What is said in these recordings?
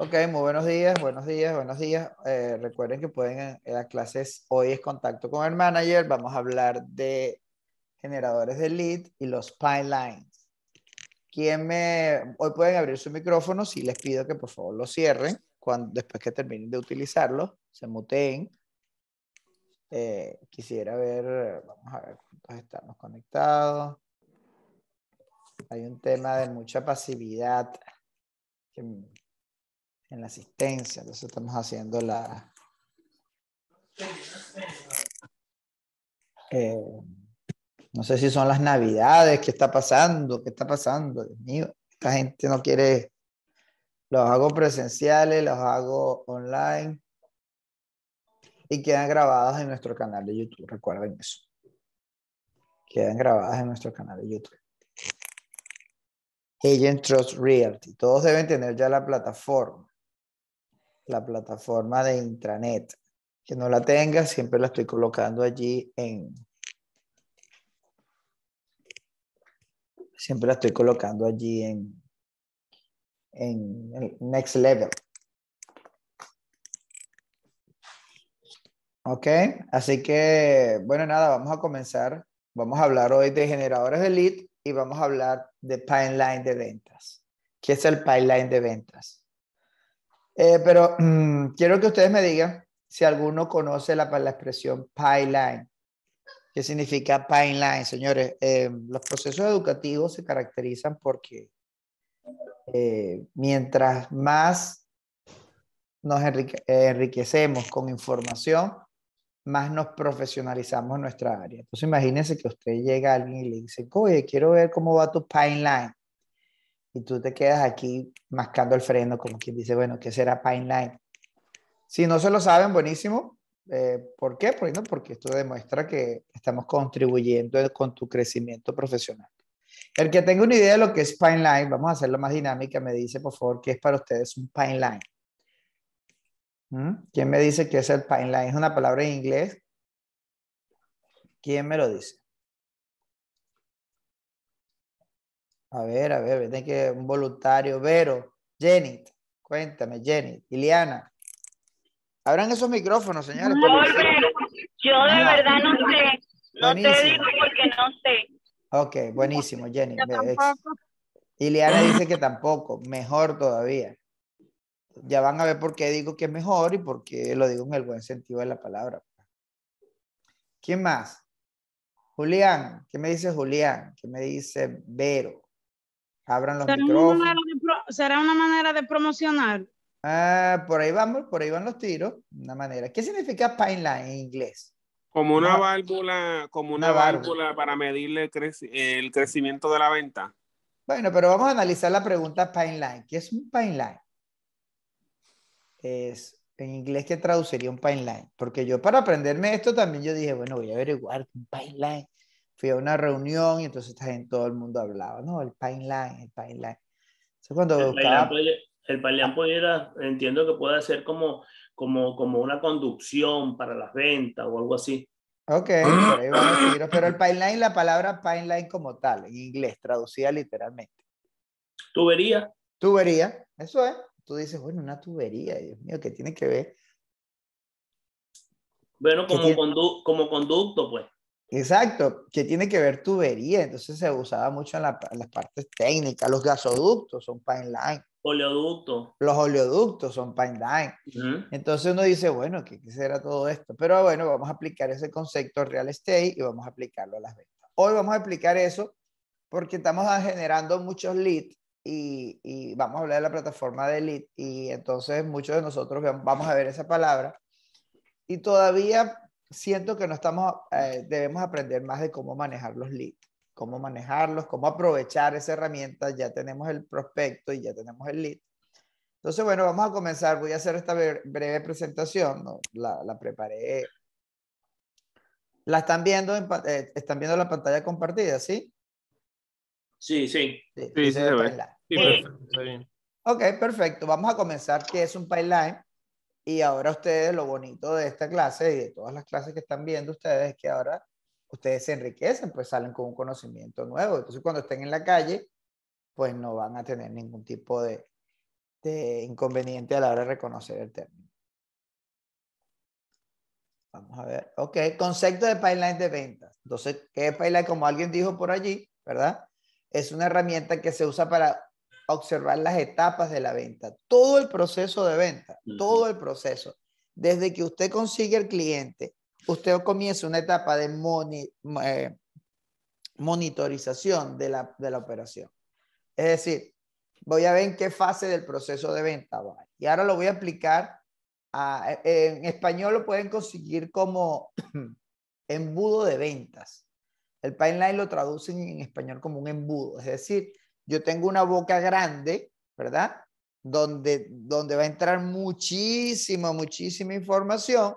Ok, muy buenos días, buenos días, buenos días. Eh, recuerden que pueden, las eh, clases hoy es contacto con el manager. Vamos a hablar de generadores de lead y los pipelines. ¿Quién me, hoy pueden abrir su micrófono, si les pido que por favor lo cierren cuando, después que terminen de utilizarlo, se muteen. Eh, quisiera ver, vamos a ver estamos conectados. Hay un tema de mucha pasividad en la asistencia. Entonces estamos haciendo la... Eh, no sé si son las navidades, qué está pasando, qué está pasando, Dios mío. Esta gente no quiere... Los hago presenciales, los hago online y quedan grabados en nuestro canal de YouTube. Recuerden eso. Quedan grabados en nuestro canal de YouTube. Agent Trust Realty. Todos deben tener ya la plataforma la plataforma de intranet. Que no la tenga, siempre la estoy colocando allí en... Siempre la estoy colocando allí en, en el next level. Ok, así que, bueno, nada, vamos a comenzar. Vamos a hablar hoy de generadores de lead y vamos a hablar de pipeline de ventas. ¿Qué es el pipeline de ventas? Eh, pero mm, quiero que ustedes me digan si alguno conoce la, expresión pipeline. ¿Qué significa pipeline, señores? Eh, los procesos educativos se caracterizan porque eh, mientras más nos enriquecemos con información, más nos profesionalizamos en nuestra área. Entonces imagínense que usted llega a alguien y le dice, oye, quiero ver cómo va tu pipeline y tú te quedas aquí mascando el freno, como quien dice, bueno, ¿qué será Pine Line? Si no se lo saben, buenísimo. Eh, ¿Por qué? Porque, porque esto demuestra que estamos contribuyendo con tu crecimiento profesional. El que tenga una idea de lo que es Pine Line, vamos a hacerlo más dinámica, me dice, por favor, ¿qué es para ustedes un Pine Line? ¿Mm? ¿Quién me dice qué es el Pine Line? Es una palabra en inglés. ¿Quién me lo dice? A ver, a ver, que un voluntario. Vero, Jenny, cuéntame, Jenny, Liliana, abran esos micrófonos, señores? yo de ah, verdad no sé. No te digo porque no sé. Ok, buenísimo, Jenny. Ileana dice que tampoco, mejor todavía. Ya van a ver por qué digo que es mejor y por qué lo digo en el buen sentido de la palabra. ¿Quién más? Julián, ¿qué me dice Julián? ¿Qué me dice Vero? los ¿Será Una manera de promocionar? Ah, por ahí vamos, por ahí van los tiros. Una manera. ¿Qué significa pipeline en inglés? Como una, válvula, como una, válvula, para medir el, crecimiento de la venta. Bueno, pero vamos a analizar la pregunta pipeline. ¿Qué es un pipeline? Es en inglés qué traduciría un pipeline, porque yo para aprenderme esto también yo dije, bueno, voy a averiguar un pipeline fui a una reunión y entonces en todo el mundo hablaba, ¿no? El pipeline, el pipeline. el, pipeline, era entiendo que puede ser como, como, como una conducción para las ventas o algo así. Ok, Pero el pipeline, la palabra pipeline como tal, en inglés, traducida literalmente. Tubería. Tubería, eso es. Tú dices, bueno, una tubería, Dios mío, ¿qué tiene que ver? Bueno, como, como conducto, pues. Exacto, que tiene que ver tubería, entonces se usaba mucho en, las partes técnicas, los gasoductos son pipeline. Oleoductos. Los oleoductos son pipeline. line. Entonces uno dice, bueno, ¿qué, será todo esto? Pero bueno, vamos a aplicar ese concepto real estate y vamos a aplicarlo a las ventas. Hoy vamos a explicar eso porque estamos generando muchos leads y, y vamos a hablar de la plataforma de lead y entonces muchos de nosotros vamos a ver esa palabra y todavía siento que no estamos, eh, debemos aprender más de cómo manejar los leads, cómo manejarlos, cómo aprovechar esa herramienta. Ya tenemos el prospecto y ya tenemos el lead. Entonces, bueno, vamos a comenzar. Voy a hacer esta breve presentación. La, preparé. La están viendo, eh, están viendo la pantalla compartida, ¿sí? Sí, sí. Sí, ve. Sí, perfecto. Está bien. Ok, perfecto. Vamos a comenzar. ¿Qué es un pipeline? Y ahora ustedes, lo bonito de esta clase y de todas las clases que están viendo ustedes es que ahora ustedes se enriquecen, pues salen con un conocimiento nuevo. Entonces cuando estén en la calle, pues no van a tener ningún tipo de, inconveniente a la hora de reconocer el término. Vamos a ver. Ok, concepto de pipeline de ventas. Entonces, ¿qué es pipeline? Como alguien dijo por allí, ¿verdad? Es una herramienta que se usa para observar las etapas de la venta, todo el proceso de venta, todo el proceso. Desde que usted consigue el cliente, usted comienza una etapa de moni, eh, monitorización de la, operación. Es decir, voy a ver en qué fase del proceso de venta va. Y ahora lo voy a aplicar eh, en español lo pueden conseguir como embudo de ventas. El pipeline lo traducen en español como un embudo, es decir, yo tengo una boca grande, ¿verdad? Donde, donde va a entrar muchísima, muchísima información,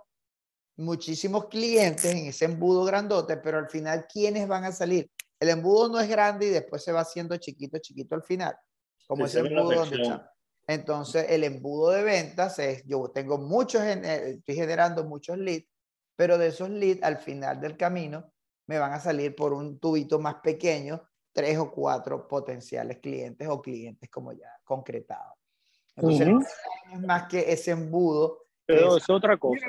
muchísimos clientes en ese embudo grandote, pero al final, ¿quiénes van a salir? El embudo no es grande y después se va haciendo chiquito, chiquito al final, como ese embudo donde está. Entonces, el embudo de ventas es, yo tengo muchos, eh, estoy generando muchos leads, pero de esos leads al final del camino me van a salir por un tubito más pequeño tres o cuatro potenciales clientes o clientes como ya concretados. Entonces, es más que ese embudo. Pero es, otra cosa.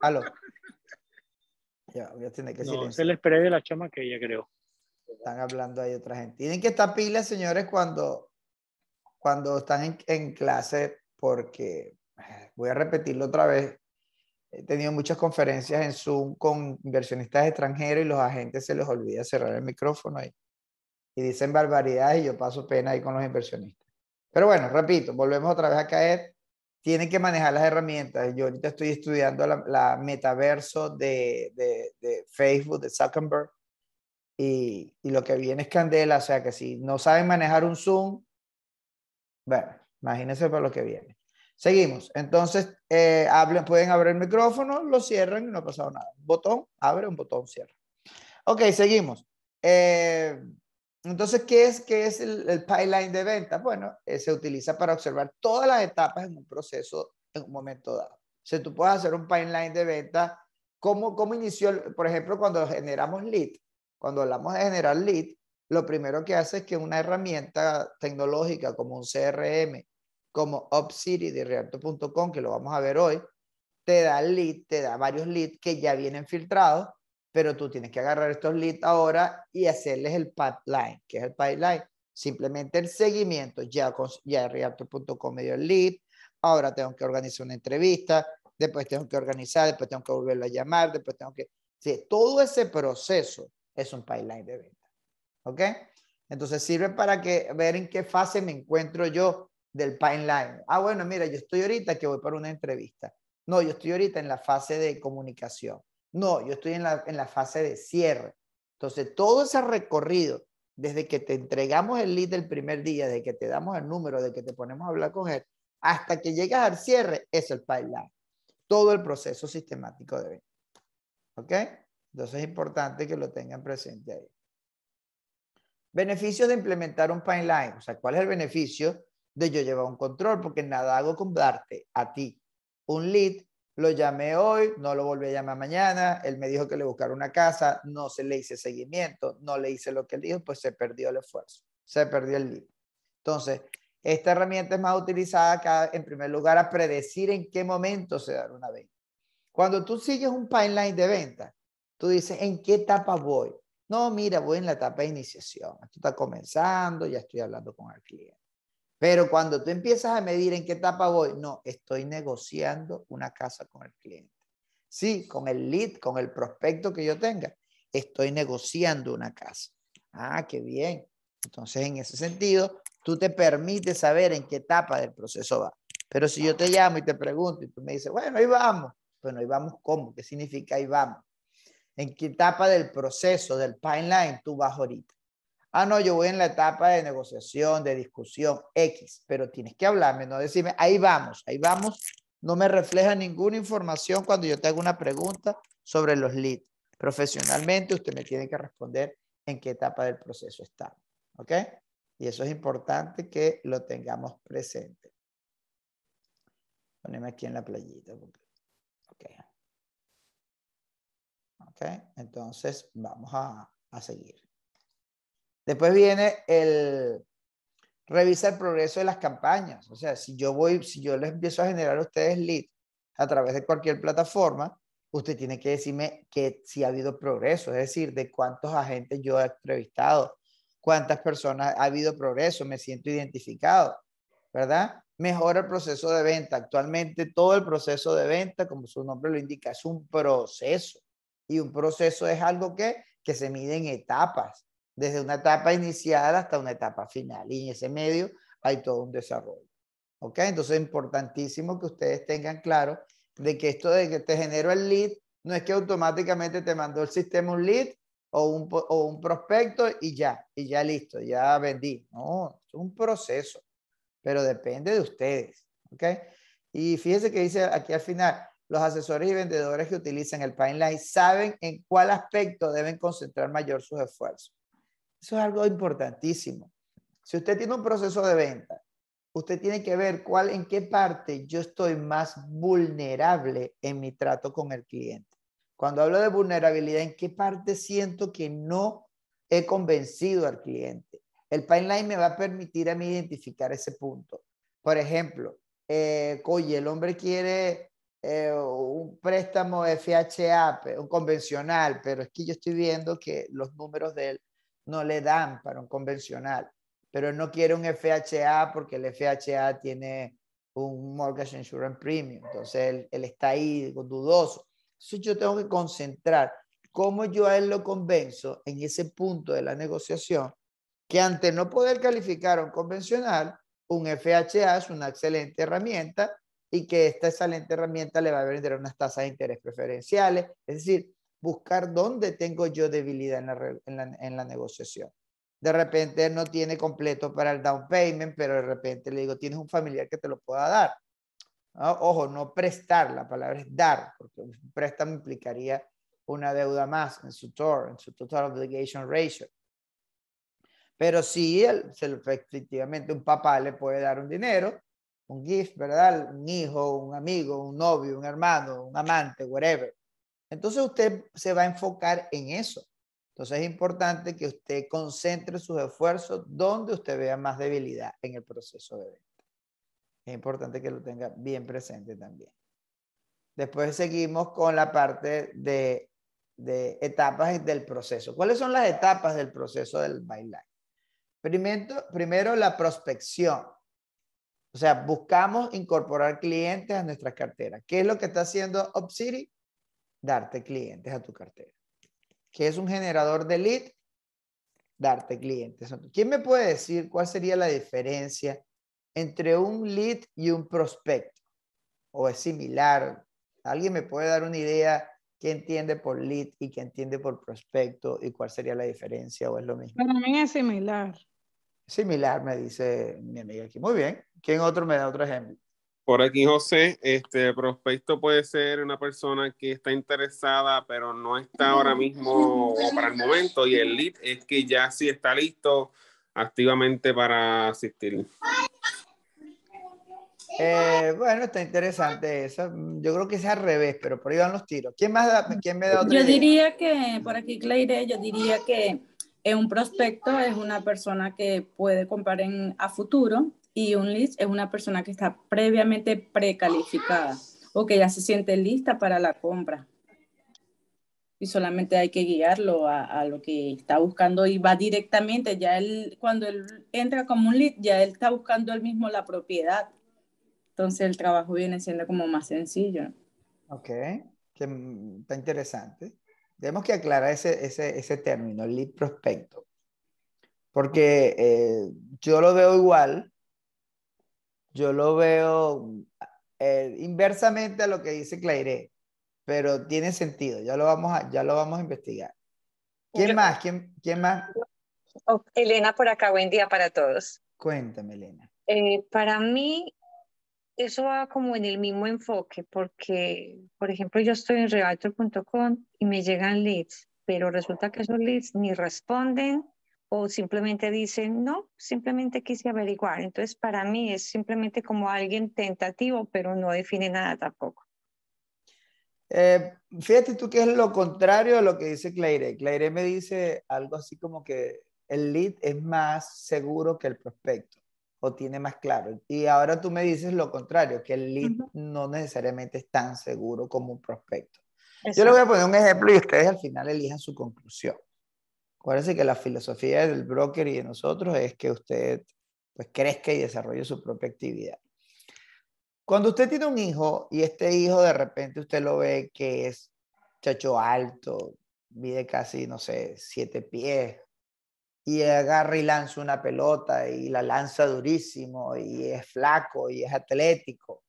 Aló. Ya, voy a tener que no, les de la chama que ella creo. Están hablando ahí otra gente. Tienen que estar pilas, señores, cuando, cuando están en, en clase, porque eh, voy a repetirlo otra vez. He tenido muchas conferencias en Zoom con inversionistas extranjeros y los agentes se les olvida cerrar el micrófono ahí. Y dicen barbaridades y yo paso pena ahí con los inversionistas. Pero bueno, repito, volvemos otra vez a caer. Tienen que manejar las herramientas. Yo ahorita estoy estudiando la, metaverso de, Facebook, de Zuckerberg. Y, y lo que viene es candela. O sea que si no saben manejar un Zoom, bueno, imagínense para lo que viene. Seguimos. Entonces, eh, pueden abrir el micrófono, lo cierran y no ha pasado nada. Botón, abre, un botón, cierra. Ok, seguimos. Eh, entonces, ¿qué es, qué es el, pipeline de venta? Bueno, eh, se utiliza para observar todas las etapas en un proceso en un momento dado. si tú puedes hacer un pipeline de venta, ¿cómo, cómo inició, por ejemplo, cuando generamos lead? Cuando hablamos de generar lead, lo primero que hace es que una herramienta tecnológica como un CRM como UpCity de Realtor.com, que lo vamos a ver hoy, te da lead, te da varios leads que ya vienen filtrados, pero tú tienes que agarrar estos leads ahora y hacerles el pipeline. que es el pipeline? Simplemente el seguimiento. Ya, con, ya Realtor.com me dio el lead, ahora tengo que organizar una entrevista, después tengo que organizar, después tengo que volverlo a llamar, después tengo que... todo ese proceso es un pipeline de venta. ¿Ok? Entonces sirve para que, ver en qué fase me encuentro yo del pipeline. Ah, bueno, mira, yo estoy ahorita que voy para una entrevista. No, yo estoy ahorita en la fase de comunicación. No, yo estoy en la, fase de cierre. Entonces, todo ese recorrido, desde que te entregamos el lead el primer día, desde que te damos el número, de que te ponemos a hablar con él, hasta que llegas al cierre, es el pipeline. Todo el proceso sistemático de venta. ¿Ok? Entonces es importante que lo tengan presente ahí. Beneficios de implementar un pipeline. O sea, ¿cuál es el beneficio de yo llevar un control, porque nada hago con darte a ti un lead. Lo llamé hoy, no lo volví a llamar mañana, él me dijo que le buscara una casa, no se le hice seguimiento, no le hice lo que él dijo, pues se perdió el esfuerzo, se perdió el lead. Entonces, esta herramienta es más utilizada acá, en primer lugar, a predecir en qué momento se dará una venta. Cuando tú sigues un pipeline de venta, tú dices, ¿en qué etapa voy? No, mira, voy en la etapa de iniciación. Esto está comenzando, ya estoy hablando con el cliente. Pero cuando tú empiezas a medir en qué etapa voy, no, estoy negociando una casa con el cliente. Sí, con el lead, con el prospecto que yo tenga, estoy negociando una casa. Ah, qué bien. Entonces, en ese sentido, tú te permites saber en qué etapa del proceso va. Pero si yo te llamo y te pregunto y tú me dices, bueno, ahí vamos. Bueno, ahí vamos, ¿cómo? ¿Qué significa ahí vamos? ¿En qué etapa del proceso, del pipeline, tú vas ahorita? Ah, no, yo voy en la etapa de negociación, de discusión, X, pero tienes que hablarme, no decirme, ahí vamos, ahí vamos. No me refleja ninguna información cuando yo te hago una pregunta sobre los leads. Profesionalmente, usted me tiene que responder en qué etapa del proceso está. ¿Ok? Y eso es importante que lo tengamos presente. Poneme aquí en la playita. Ok. entonces vamos a seguir. Después viene el revisar el progreso de las campañas. O sea, si yo voy, si yo les empiezo a generar a ustedes leads a través de cualquier plataforma, usted tiene que decirme que si ha habido progreso, es decir, de cuántos agentes yo he entrevistado, cuántas personas ha habido progreso, me siento identificado, ¿verdad? Mejora el proceso de venta. Actualmente todo el proceso de venta, como su nombre lo indica, es un proceso. Y un proceso es algo que, que se mide en etapas desde una etapa iniciada hasta una etapa final. Y en ese medio hay todo un desarrollo. ¿Ok? Entonces es importantísimo que ustedes tengan claro de que esto de que te genero el lead no es que automáticamente te mandó el sistema un lead o un, o un prospecto y ya, y ya listo, ya vendí. No, es un proceso, pero depende de ustedes. ¿Ok? Y fíjense que dice aquí al final, los asesores y vendedores que utilizan el pipeline saben en cuál aspecto deben concentrar mayor sus esfuerzos. Eso es algo importantísimo. Si usted tiene un proceso de venta, usted tiene que ver cuál, en qué parte yo estoy más vulnerable en mi trato con el cliente. Cuando hablo de vulnerabilidad, ¿en qué parte siento que no he convencido al cliente? El pipeline me va a permitir a mí identificar ese punto. Por ejemplo, eh, oye, el hombre quiere eh, un préstamo FHA, un convencional, pero es que yo estoy viendo que los números de él no le dan para un convencional, pero no quiere un FHA porque el FHA tiene un Mortgage Insurance Premium, entonces él, él está ahí dudoso. Entonces yo tengo que concentrar cómo yo a él lo convenzo en ese punto de la negociación, que ante no poder calificar a un convencional, un FHA es una excelente herramienta y que esta excelente herramienta le va a vender unas tasas de interés preferenciales. Es decir, buscar dónde tengo yo debilidad en la, negociación. De repente no tiene completo para el down payment, pero de repente le digo, tienes un familiar que te lo pueda dar. Ojo, no prestar, la palabra es dar, porque un préstamo implicaría una deuda más en su en su Total Obligation Ratio. Pero si él, efectivamente un papá le puede dar un dinero, un gift, ¿verdad? Un hijo, un amigo, un novio, un hermano, un amante, whatever. Entonces usted se va a enfocar en eso. Entonces es importante que usted concentre sus esfuerzos donde usted vea más debilidad en el proceso de venta. Es importante que lo tenga bien presente también. Después seguimos con la parte de, etapas del proceso. ¿Cuáles son las etapas del proceso del bailar? Primero, primero la prospección. O sea, buscamos incorporar clientes a nuestras carteras. ¿Qué es lo que está haciendo UpCity? darte clientes a tu cartera. ¿Qué es un generador de lead? Darte clientes. ¿Quién me puede decir cuál sería la diferencia entre un lead y un prospecto? ¿O es similar? ¿Alguien me puede dar una idea qué entiende por lead y qué entiende por prospecto y cuál sería la diferencia o es lo mismo? Para mí es similar. Similar, me dice mi amiga aquí. Muy bien. ¿Quién otro me da otro ejemplo? Por aquí, José, este prospecto puede ser una persona que está interesada, pero no está ahora mm. mismo para el momento. Y el lead es que ya sí está listo activamente para asistir. Eh, bueno, está interesante eso. Yo creo que es al revés, pero por ahí van los tiros. ¿Quién más me da otra Yo diría que, por aquí, Claire, yo diría que eh, un prospecto es una persona que puede comprar en, a futuro y un lead es una persona que está previamente precalificada o que ya se siente lista para la compra. Y solamente hay que guiarlo a, lo que está buscando y va directamente. Ya él, cuando él entra como un lead, ya él está buscando él mismo la propiedad. Entonces el trabajo viene siendo como más sencillo. Ok, que, mm, está interesante. Tenemos que aclarar ese, ese, ese término, lead prospecto. Porque eh, yo lo veo igual, yo lo veo eh, inversamente a lo que dice Claire, pero tiene sentido, ya lo vamos a, ya lo vamos a investigar. ¿Quién más? ¿Quién, más? Oh, Elena por acá, buen día para todos. Cuéntame, Elena. Eh, para mí, eso va como en el mismo enfoque, porque, por ejemplo, yo estoy en realtor.com y me llegan leads, pero resulta que esos leads ni responden, o simplemente dicen, no, simplemente quise averiguar. Entonces, para mí es simplemente como alguien tentativo, pero no define nada tampoco. Eh, fíjate tú que es lo contrario a lo que dice Claire. Claire me dice algo así como que el lead es más seguro que el prospecto o tiene más claro. Y ahora tú me dices lo contrario, que el lead no necesariamente es tan seguro como un prospecto. Yo le voy a poner un ejemplo y ustedes al final elijan su conclusión. Acuérdense que la filosofía del broker y de nosotros es que usted pues, crezca y desarrolle su propia actividad. Cuando usted tiene un hijo y este hijo de repente usted lo ve que es chacho alto, mide casi, no sé, siete pies, y agarra y lanza una pelota y la lanza durísimo y es flaco y es atlético.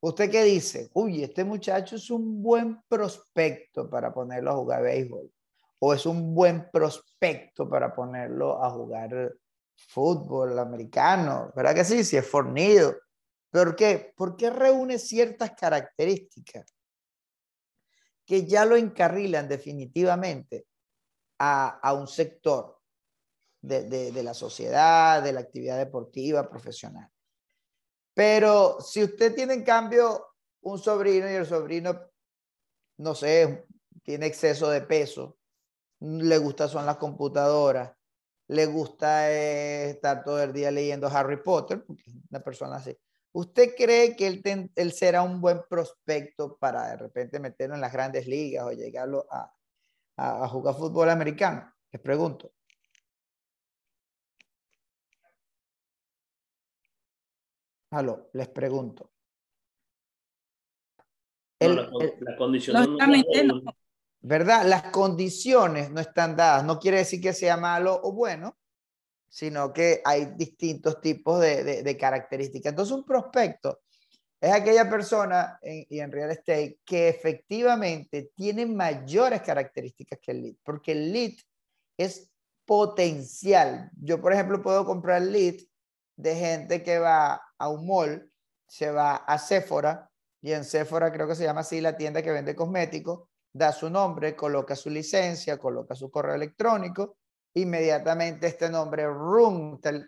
¿Usted qué dice? Uy, este muchacho es un buen prospecto para ponerlo a jugar béisbol o es un buen prospecto para ponerlo a jugar fútbol americano, ¿verdad que sí? Si es fornido. ¿Por qué? Porque reúne ciertas características que ya lo encarrilan definitivamente a, un sector de, de la sociedad, de la actividad deportiva, profesional. Pero si usted tiene en cambio un sobrino y el sobrino, no sé, tiene exceso de peso, le gusta son las computadoras, le gusta eh, estar todo el día leyendo Harry Potter, una persona así. ¿Usted cree que él, será un buen prospecto para de repente meterlo en las grandes ligas o llegarlo a, jugar fútbol americano? Les pregunto. Aló, les pregunto. la, condición ¿verdad? Las condiciones no están dadas. No quiere decir que sea malo o bueno, sino que hay distintos tipos de, características. Entonces, un prospecto es aquella persona y en real estate que efectivamente tiene mayores características que el lead, porque el lead es potencial. Yo, por ejemplo, puedo comprar lead de gente que va a un mall, se va a Sephora, y en Sephora creo que se llama así la tienda que vende cosméticos, da su nombre, coloca su licencia, coloca su correo electrónico, inmediatamente este nombre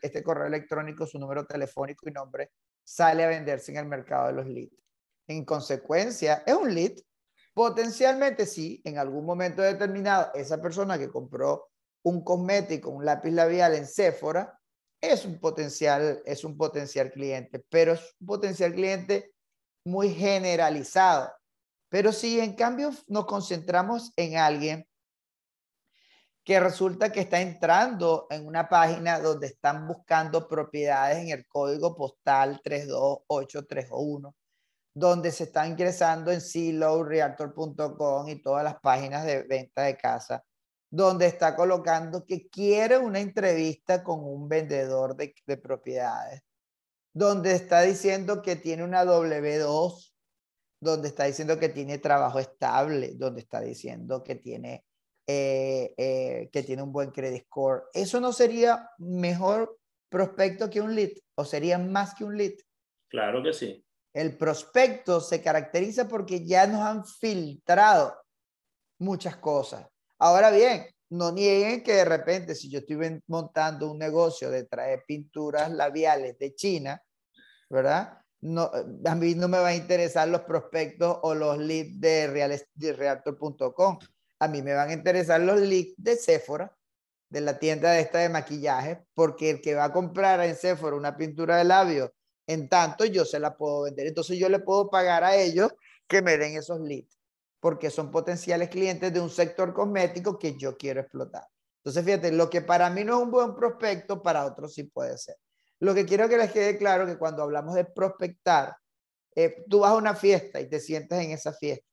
este correo electrónico, su número telefónico y nombre sale a venderse en el mercado de los leads. En consecuencia, es un lead. Potencialmente sí, en algún momento determinado, esa persona que compró un cosmético, un lápiz labial en Sephora, es un potencial, es un potencial cliente, pero es un potencial cliente muy generalizado. Pero si en cambio nos concentramos en alguien que resulta que está entrando en una página donde están buscando propiedades en el código postal 32831, donde se está ingresando en Silo, y todas las páginas de venta de casa, donde está colocando que quiere una entrevista con un vendedor de, de propiedades, donde está diciendo que tiene una W2 donde está diciendo que tiene trabajo estable, donde está diciendo que tiene, eh, eh, que tiene un buen credit score. ¿Eso no sería mejor prospecto que un lead? ¿O sería más que un lead? Claro que sí. El prospecto se caracteriza porque ya nos han filtrado muchas cosas. Ahora bien, no nieguen que de repente si yo estoy montando un negocio de traer pinturas labiales de China, ¿verdad? Eh, a mí no me va a interesar los prospectos o los leads de, real, A mí me van a interesar los leads de Sephora, de la tienda de esta de maquillaje, porque el que va a comprar en Sephora una pintura de labios, en tanto yo se la puedo vender. Entonces yo le puedo pagar a ellos que me den esos leads, porque son potenciales clientes de un sector cosmético que yo quiero explotar. Entonces, fíjate, lo que para mí no es un buen prospecto, para otros sí puede ser. Lo que quiero que les quede claro es que cuando hablamos de prospectar, eh, tú vas a una fiesta y te sientes en esa fiesta.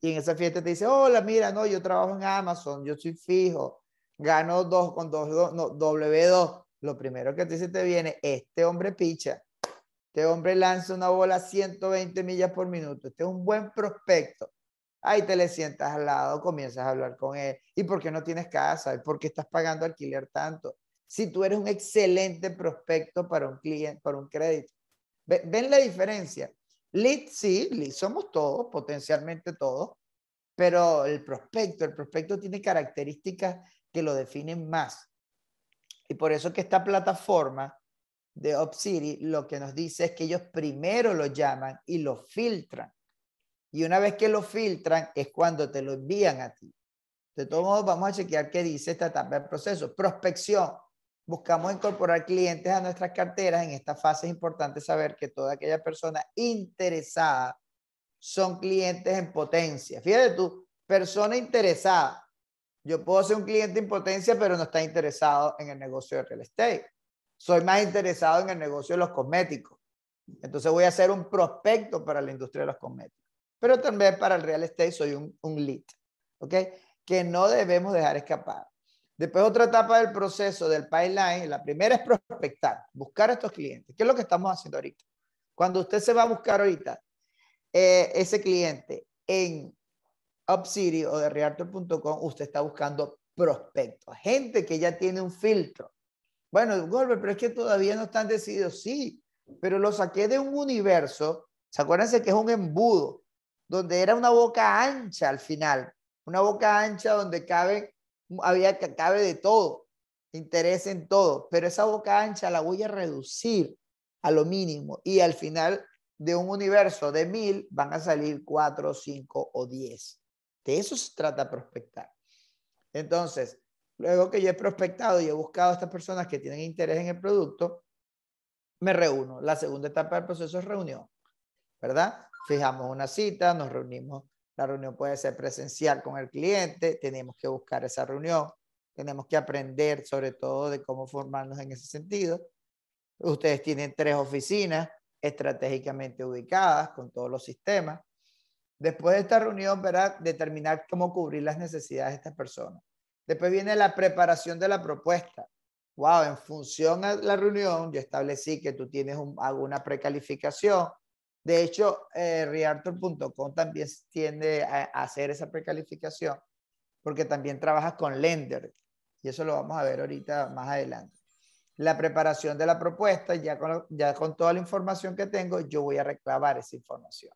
Y en esa fiesta te dice, hola, mira, no, yo trabajo en Amazon, yo soy fijo, gano 2 con 2, no, W2. Lo primero que te dice te viene, este hombre picha, este hombre lanza una bola a 120 millas por minuto, este es un buen prospecto. Ahí te le sientas al lado, comienzas a hablar con él. ¿Y por qué no tienes casa? ¿Y por qué estás pagando alquiler tanto? si tú eres un excelente prospecto para un cliente, para un crédito. ¿Ven la diferencia? Lead, sí, lead somos todos, potencialmente todos, pero el prospecto, el prospecto tiene características que lo definen más. Y por eso que esta plataforma de Upcity lo que nos dice es que ellos primero lo llaman y lo filtran. Y una vez que lo filtran es cuando te lo envían a ti. De todos modos, vamos a chequear qué dice esta etapa del proceso. Prospección buscamos incorporar clientes a nuestras carteras. En esta fase es importante saber que toda aquella persona interesada son clientes en potencia. Fíjate tú, persona interesada. Yo puedo ser un cliente en potencia, pero no está interesado en el negocio de real estate. Soy más interesado en el negocio de los cosméticos. Entonces voy a ser un prospecto para la industria de los cosméticos. Pero también para el real estate soy un, un lead. ¿Ok? Que no debemos dejar escapar. Después otra etapa del proceso del pipeline, la primera es prospectar, buscar a estos clientes. ¿Qué es lo que estamos haciendo ahorita? Cuando usted se va a buscar ahorita eh, ese cliente en Upcity o de Realtor.com, usted está buscando prospectos, gente que ya tiene un filtro. Bueno, golpe pero es que todavía no están decididos. Sí, pero lo saqué de un universo, ¿se acuérdense que es un embudo, donde era una boca ancha al final, una boca ancha donde caben había que acabe de todo, interés en todo, pero esa boca ancha la voy a reducir a lo mínimo y al final de un universo de mil van a salir cuatro, cinco o diez. De eso se trata prospectar. Entonces, luego que yo he prospectado y he buscado a estas personas que tienen interés en el producto, me reúno. La segunda etapa del proceso es reunión, ¿verdad? Fijamos una cita, nos reunimos la reunión puede ser presencial con el cliente, tenemos que buscar esa reunión, tenemos que aprender sobre todo de cómo formarnos en ese sentido. Ustedes tienen tres oficinas estratégicamente ubicadas con todos los sistemas. Después de esta reunión, verá determinar cómo cubrir las necesidades de estas personas. Después viene la preparación de la propuesta. Wow, en función a la reunión, yo establecí que tú tienes alguna precalificación, de hecho, eh, Realtor.com también tiende a, hacer esa precalificación porque también trabajas con lender y eso lo vamos a ver ahorita más adelante. La preparación de la propuesta, ya ya con toda la información que tengo, yo voy a reclamar esa información.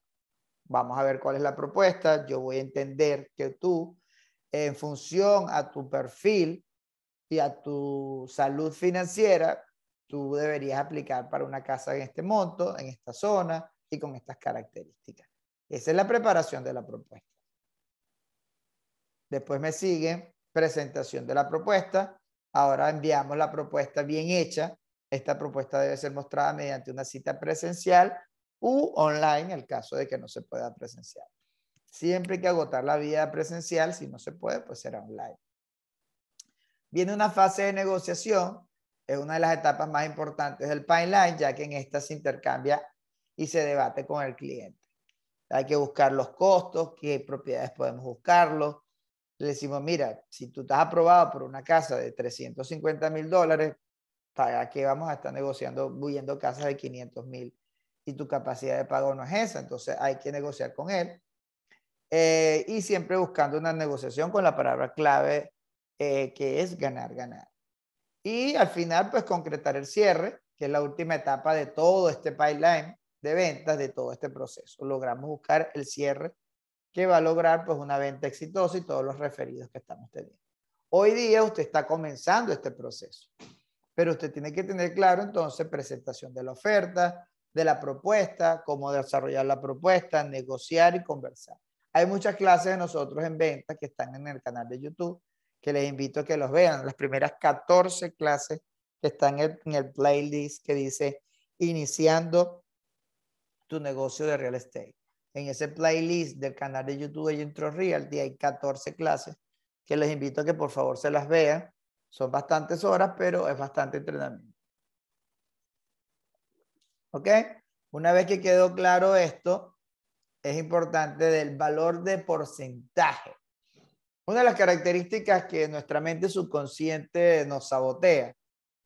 Vamos a ver cuál es la propuesta, yo voy a entender que tú, en función a tu perfil y a tu salud financiera, tú deberías aplicar para una casa en este monto, en esta zona, y con estas características. Esa es la preparación de la propuesta. Después me sigue presentación de la propuesta. Ahora enviamos la propuesta bien hecha. Esta propuesta debe ser mostrada mediante una cita presencial u online en el caso de que no se pueda presencial. Siempre hay que agotar la vía presencial. Si no se puede, pues será online. Viene una fase de negociación. Es una de las etapas más importantes del pipeline, ya que en esta se intercambia y se debate con el cliente. Hay que buscar los costos, qué propiedades podemos buscarlo Le decimos, mira, si tú estás aprobado por una casa de 350 mil dólares, ¿para qué vamos a estar negociando, huyendo casas de 500 mil? Y tu capacidad de pago no es esa, entonces hay que negociar con él. Eh, y siempre buscando una negociación con la palabra clave eh, que es ganar, ganar. Y al final, pues concretar el cierre, que es la última etapa de todo este pipeline, de ventas de todo este proceso. Logramos buscar el cierre que va a lograr pues una venta exitosa y todos los referidos que estamos teniendo. Hoy día usted está comenzando este proceso, pero usted tiene que tener claro entonces presentación de la oferta, de la propuesta, cómo desarrollar la propuesta, negociar y conversar. Hay muchas clases de nosotros en ventas que están en el canal de YouTube que les invito a que los vean. Las primeras 14 clases que están en el playlist que dice iniciando tu negocio de real estate. En ese playlist del canal de YouTube de Intro Realty hay 14 clases que les invito a que por favor se las vean. Son bastantes horas, pero es bastante entrenamiento. ¿Ok? Una vez que quedó claro esto, es importante del valor de porcentaje. Una de las características que nuestra mente subconsciente nos sabotea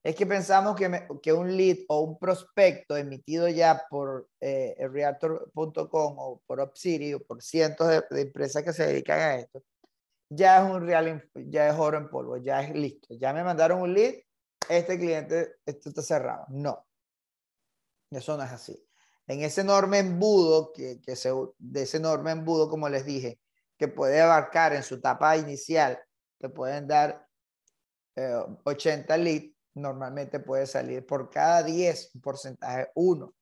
es que pensamos que, que, un lead o un prospecto emitido ya por eh, Realtor.com o por Upsiri o por cientos de, empresas que se dedican a esto, ya es un real, ya es oro en polvo, ya es listo. Ya me mandaron un lead, este cliente, esto está cerrado. No, eso no es así. En ese enorme embudo, que, de ese enorme embudo, como les dije, que puede abarcar en su etapa inicial, te pueden dar 80 eh, leads normalmente puede salir por cada 10, un porcentaje 1.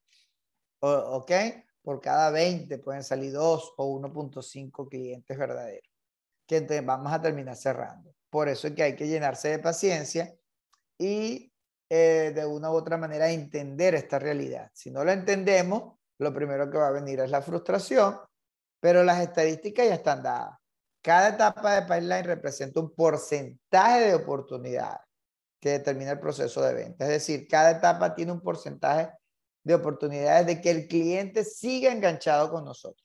¿Ok? Por cada 20 pueden salir 2 o 1.5 clientes verdaderos que vamos a terminar cerrando. Por eso es que hay que llenarse de paciencia y eh, de una u otra manera entender esta realidad. Si no la entendemos, lo primero que va a venir es la frustración, pero las estadísticas ya están dadas. Cada etapa de pipeline representa un porcentaje de oportunidades que determina el proceso de venta. Es decir, cada etapa tiene un porcentaje de oportunidades de que el cliente siga enganchado con nosotros.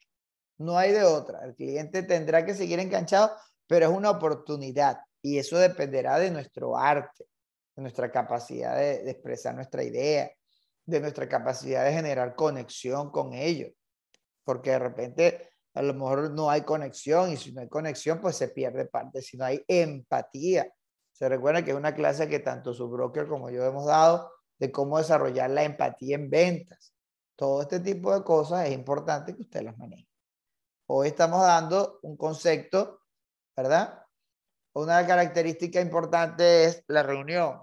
No hay de otra. El cliente tendrá que seguir enganchado, pero es una oportunidad y eso dependerá de nuestro arte, de nuestra capacidad de, expresar nuestra idea, de nuestra capacidad de generar conexión con ellos. Porque de repente a lo mejor no hay conexión y si no hay conexión, pues se pierde parte. Si no hay empatía, se recuerda que es una clase que tanto su broker como yo hemos dado de cómo desarrollar la empatía en ventas. Todo este tipo de cosas es importante que usted las maneje. Hoy estamos dando un concepto, ¿verdad? Una característica importante es la reunión.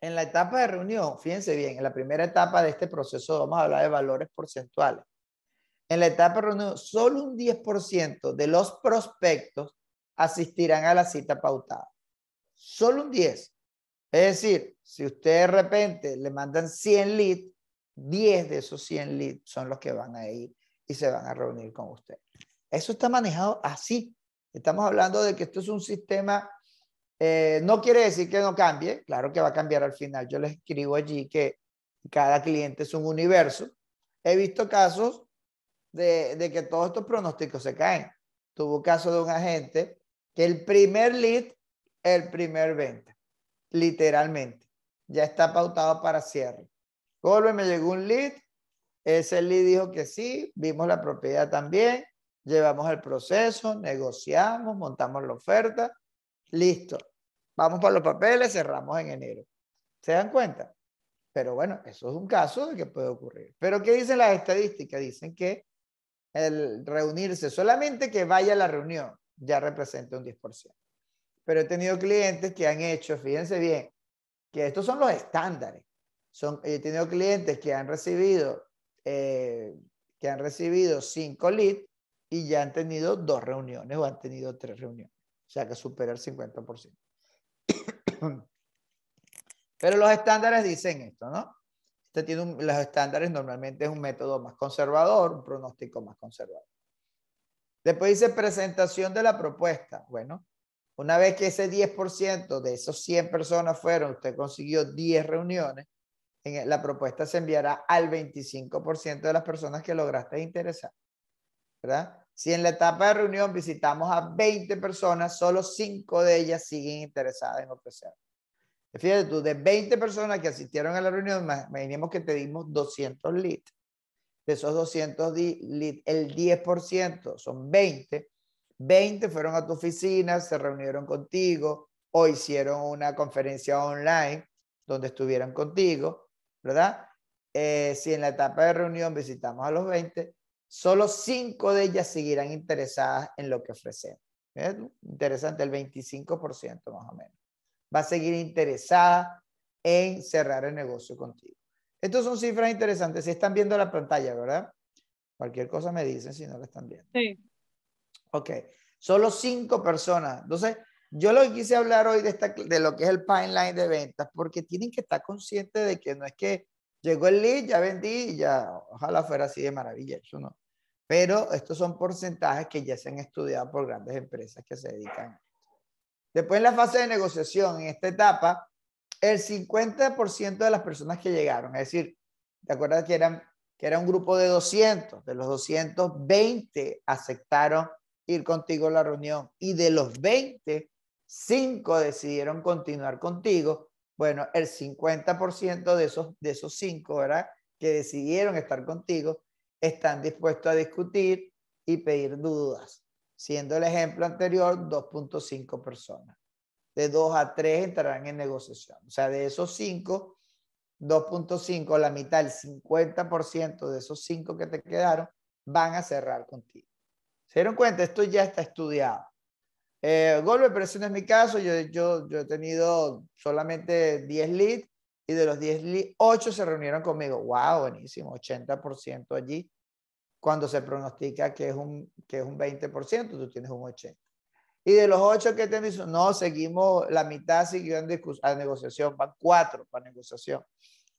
En la etapa de reunión, fíjense bien, en la primera etapa de este proceso vamos a hablar de valores porcentuales. En la etapa de reunión, solo un 10% de los prospectos asistirán a la cita pautada solo un 10. Es decir, si usted de repente le mandan 100 leads, 10 de esos 100 leads son los que van a ir y se van a reunir con usted. Eso está manejado así. Estamos hablando de que esto es un sistema, eh, no quiere decir que no cambie, claro que va a cambiar al final. Yo les escribo allí que cada cliente es un universo. He visto casos de, de que todos estos pronósticos se caen. Tuvo caso de un agente que el primer lead el primer venta. literalmente. Ya está pautado para cierre. Golbe, me llegó un lead, ese lead dijo que sí, vimos la propiedad también, llevamos el proceso, negociamos, montamos la oferta, listo. Vamos por los papeles, cerramos en enero. ¿Se dan cuenta? Pero bueno, eso es un caso de que puede ocurrir. Pero ¿qué dicen las estadísticas? Dicen que el reunirse, solamente que vaya a la reunión, ya representa un 10% pero he tenido clientes que han hecho, fíjense bien, que estos son los estándares. Son, eh, he tenido clientes que han recibido, eh, que han recibido cinco leads y ya han tenido dos reuniones o han tenido tres reuniones. O sea que supera el 50%. Pero los estándares dicen esto, ¿no? Este tiene los estándares normalmente es un método más conservador, un pronóstico más conservador. Después dice presentación de la propuesta. Bueno, una vez que ese 10% de esos 100 personas fueron, usted consiguió 10 reuniones, en e, la propuesta se enviará al 25% de las personas que lograste interesar. Si en la etapa de reunión visitamos a 20 personas, solo 5 de ellas siguen interesadas en ofrecer. Fíjate tú, de 20 personas que asistieron a la reunión, imaginemos que te dimos 200 leads. De esos 200 leads, el 10% son 20 20 fueron a tu oficina, se reunieron contigo o hicieron una conferencia online donde estuvieron contigo, ¿verdad? Eh, si en la etapa de reunión visitamos a los 20, solo 5 de ellas seguirán interesadas en lo que ofrecemos. ¿eh? Interesante, el 25% más o menos. Va a seguir interesada en cerrar el negocio contigo. Estas son cifras interesantes. Si están viendo la pantalla, ¿verdad? Cualquier cosa me dicen si no la están viendo. Sí. Ok, solo cinco personas. Entonces, yo lo que quise hablar hoy de, esta, lo que es el pipeline de ventas, porque tienen que estar conscientes de que no es que llegó el lead, ya vendí, y ya, ojalá fuera así de maravilla, eso no. Pero estos son porcentajes que ya se han estudiado por grandes empresas que se dedican Después, en la fase de negociación, en esta etapa, el 50% de las personas que llegaron, es decir, ¿te acuerdas que, eran, que era un grupo de 200? De los 220 aceptaron ir contigo a la reunión y de los 20, 5 decidieron continuar contigo. Bueno, el 50% de esos, de esos 5, ¿verdad? Que decidieron estar contigo, están dispuestos a discutir y pedir dudas, siendo el ejemplo anterior 2.5 personas. De 2 a 3 entrarán en negociación. O sea, de esos 5, 2.5, la mitad, el 50% de esos 5 que te quedaron, van a cerrar contigo. Se dieron cuenta, esto ya está estudiado. Eh, golpe, pero ese no es mi caso. Yo, yo, yo he tenido solamente 10 leads y de los 10 leads, 8 se reunieron conmigo. ¡Wow! Buenísimo, 80% allí. Cuando se pronostica que es, un, que es un 20%, tú tienes un 80%. Y de los 8 que te tenido, no, seguimos, la mitad siguió a negociación, van 4 para negociación.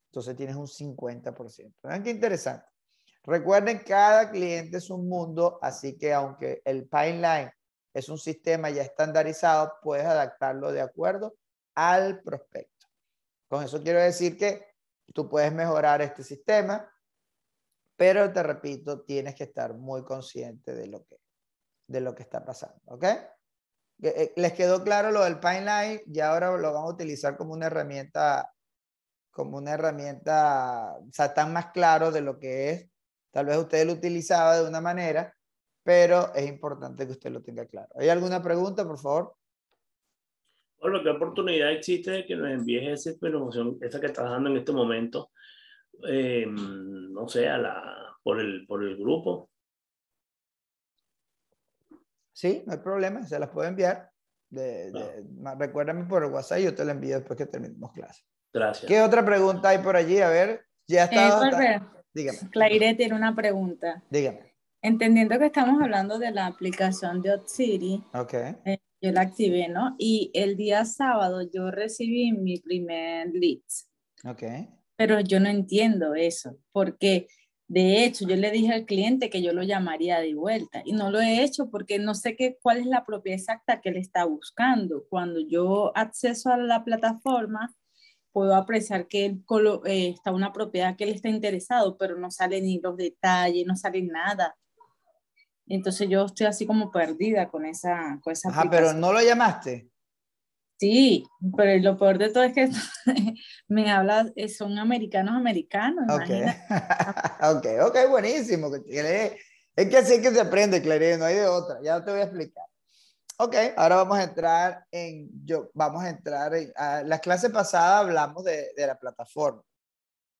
Entonces tienes un 50%. ¿Vean qué interesante? Recuerden, cada cliente es un mundo, así que aunque el pipeline es un sistema ya estandarizado, puedes adaptarlo de acuerdo al prospecto. Con eso quiero decir que tú puedes mejorar este sistema, pero te repito, tienes que estar muy consciente de lo que, de lo que está pasando. ¿Ok? Eh, eh, Les quedó claro lo del pipeline y ahora lo van a utilizar como una herramienta, como una herramienta, o sea, tan más claro de lo que es Tal vez usted lo utilizaba de una manera, pero es importante que usted lo tenga claro. ¿Hay alguna pregunta, por favor? Bueno, ¿qué oportunidad existe de que nos envíes esa promoción, esa que estás dando en este momento, em, no sé, a la, por, el, grupo? Sí, no hay problema, se las puedo enviar. recuérdame por WhatsApp WhatsApp, yo te la envío después que terminemos clase. Gracias. ¿Qué otra pregunta hay por allí? A ver, ya eh, está. Claire tiene una pregunta. Dígame. Entendiendo que estamos hablando de la aplicación de Siri. okay. Eh, yo la activé, ¿no? Y el día sábado yo recibí mi primer lead. Okay. Pero yo no entiendo eso, porque de hecho yo le dije al cliente que yo lo llamaría de vuelta y no lo he hecho porque no sé qué, cuál es la propiedad exacta que él está buscando. Cuando yo acceso a la plataforma, puedo apreciar que él eh, está una propiedad que él está interesado, pero no salen ni los detalles, no sale nada. Entonces yo estoy así como perdida con esa, con Ajá, pero no lo llamaste. Sí, pero lo peor de todo es que me habla, eh, son americanos americanos. Okay. ok, ok, buenísimo. Es que así es que se aprende, Clarín, no hay de otra, ya te voy a explicar. Ok, ahora vamos a entrar en, vamos a entrar en, a, ah, la clase pasada hablamos de, la plataforma.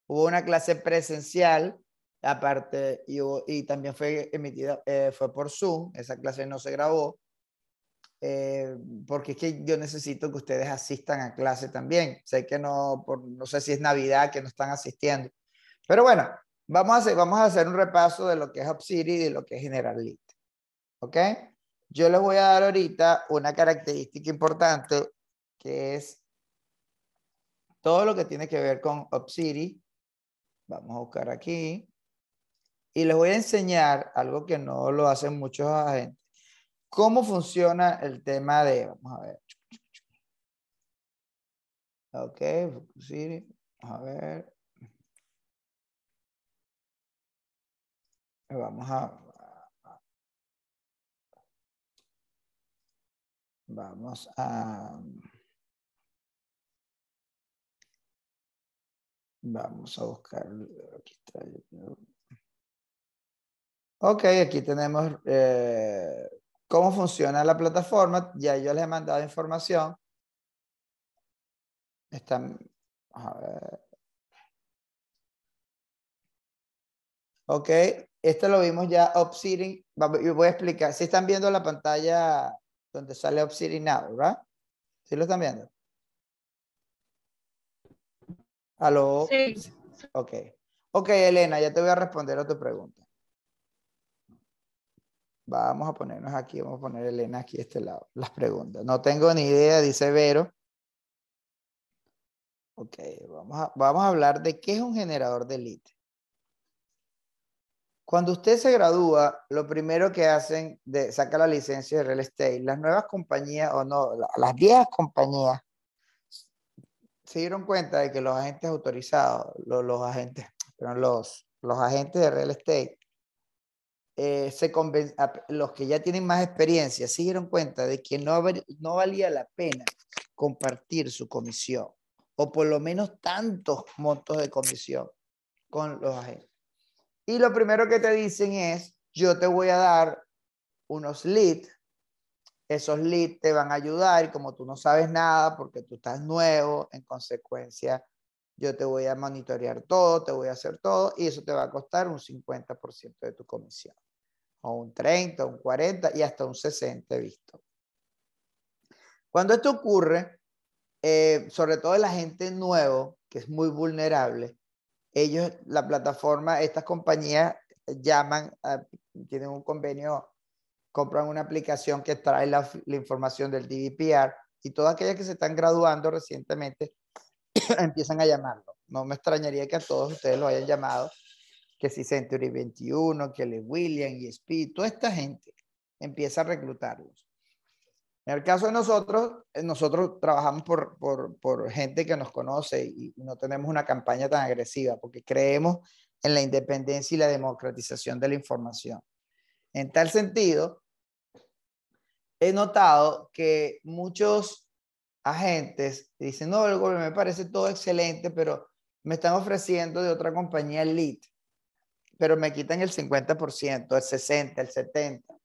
Hubo una clase presencial, aparte, y, también fue emitida, eh, fue por Zoom, esa clase no se grabó, eh, porque es que yo necesito que ustedes asistan a clase también. Sé que no, no sé si es Navidad que no están asistiendo, pero bueno, vamos a hacer, vamos a hacer un repaso de lo que es Obsidian y de lo que es General ¿Ok? Yo les voy a dar ahorita una característica importante que es todo lo que tiene que ver con Obsidian. Vamos a buscar aquí. Y les voy a enseñar algo que no lo hacen muchos agentes. ¿Cómo funciona el tema de, vamos a ver. Ok, Vamos a ver. Vamos a Vamos a... Vamos a buscar. Aquí está. Ok, aquí tenemos eh, cómo funciona la plataforma. Ya yo les he mandado información. Están. Ok, esto lo vimos ya. Obsidian. Voy a explicar. Si están viendo la pantalla donde sale City Now, ¿verdad? ¿Sí lo están viendo? ¿Aló? Sí. Ok. Ok, Elena, ya te voy a responder a tu pregunta. Vamos a ponernos aquí, vamos a poner Elena aquí a este lado, las preguntas. No tengo ni idea, dice Vero. Ok, vamos a, vamos a hablar de qué es un generador de Elite. Cuando usted se gradúa, lo primero que hacen, de, sacar la licencia de real estate. Las nuevas compañías, o no, las viejas compañías, se dieron cuenta de que los agentes autorizados, los, agentes, pero los, los agentes de real estate, eh, se los que ya tienen más experiencia, se dieron cuenta de que no, no valía la pena compartir su comisión, o por lo menos tantos montos de comisión con los agentes. Y lo primero que te dicen es, yo te voy a dar unos leads, esos leads te van a ayudar y como tú no sabes nada porque tú estás nuevo, en consecuencia yo te voy a monitorear todo, te voy a hacer todo y eso te va a costar un 50% de tu comisión, o un 30, un 40 y hasta un 60 visto. Cuando esto ocurre, eh, sobre todo en la gente nuevo, que es muy vulnerable, ellos, la plataforma, estas compañías llaman, ah, tienen un convenio, compran una aplicación que trae la, información del DVPR y todas aquellas que se están graduando recientemente empiezan a llamarlo. No me extrañaría que a todos ustedes lo hayan llamado, que si Century 21, que Le William, ESP, toda esta gente empieza a reclutarlos. En el caso de nosotros, eh, nosotros trabajamos por, gente que nos conoce y no tenemos una campaña tan agresiva porque creemos en la independencia y la democratización de la información. En tal sentido, he notado que muchos agentes dicen, no, el gobierno me parece todo excelente, pero me están ofreciendo de otra compañía el lead, pero me quitan el 50%, el 60%, el 70%.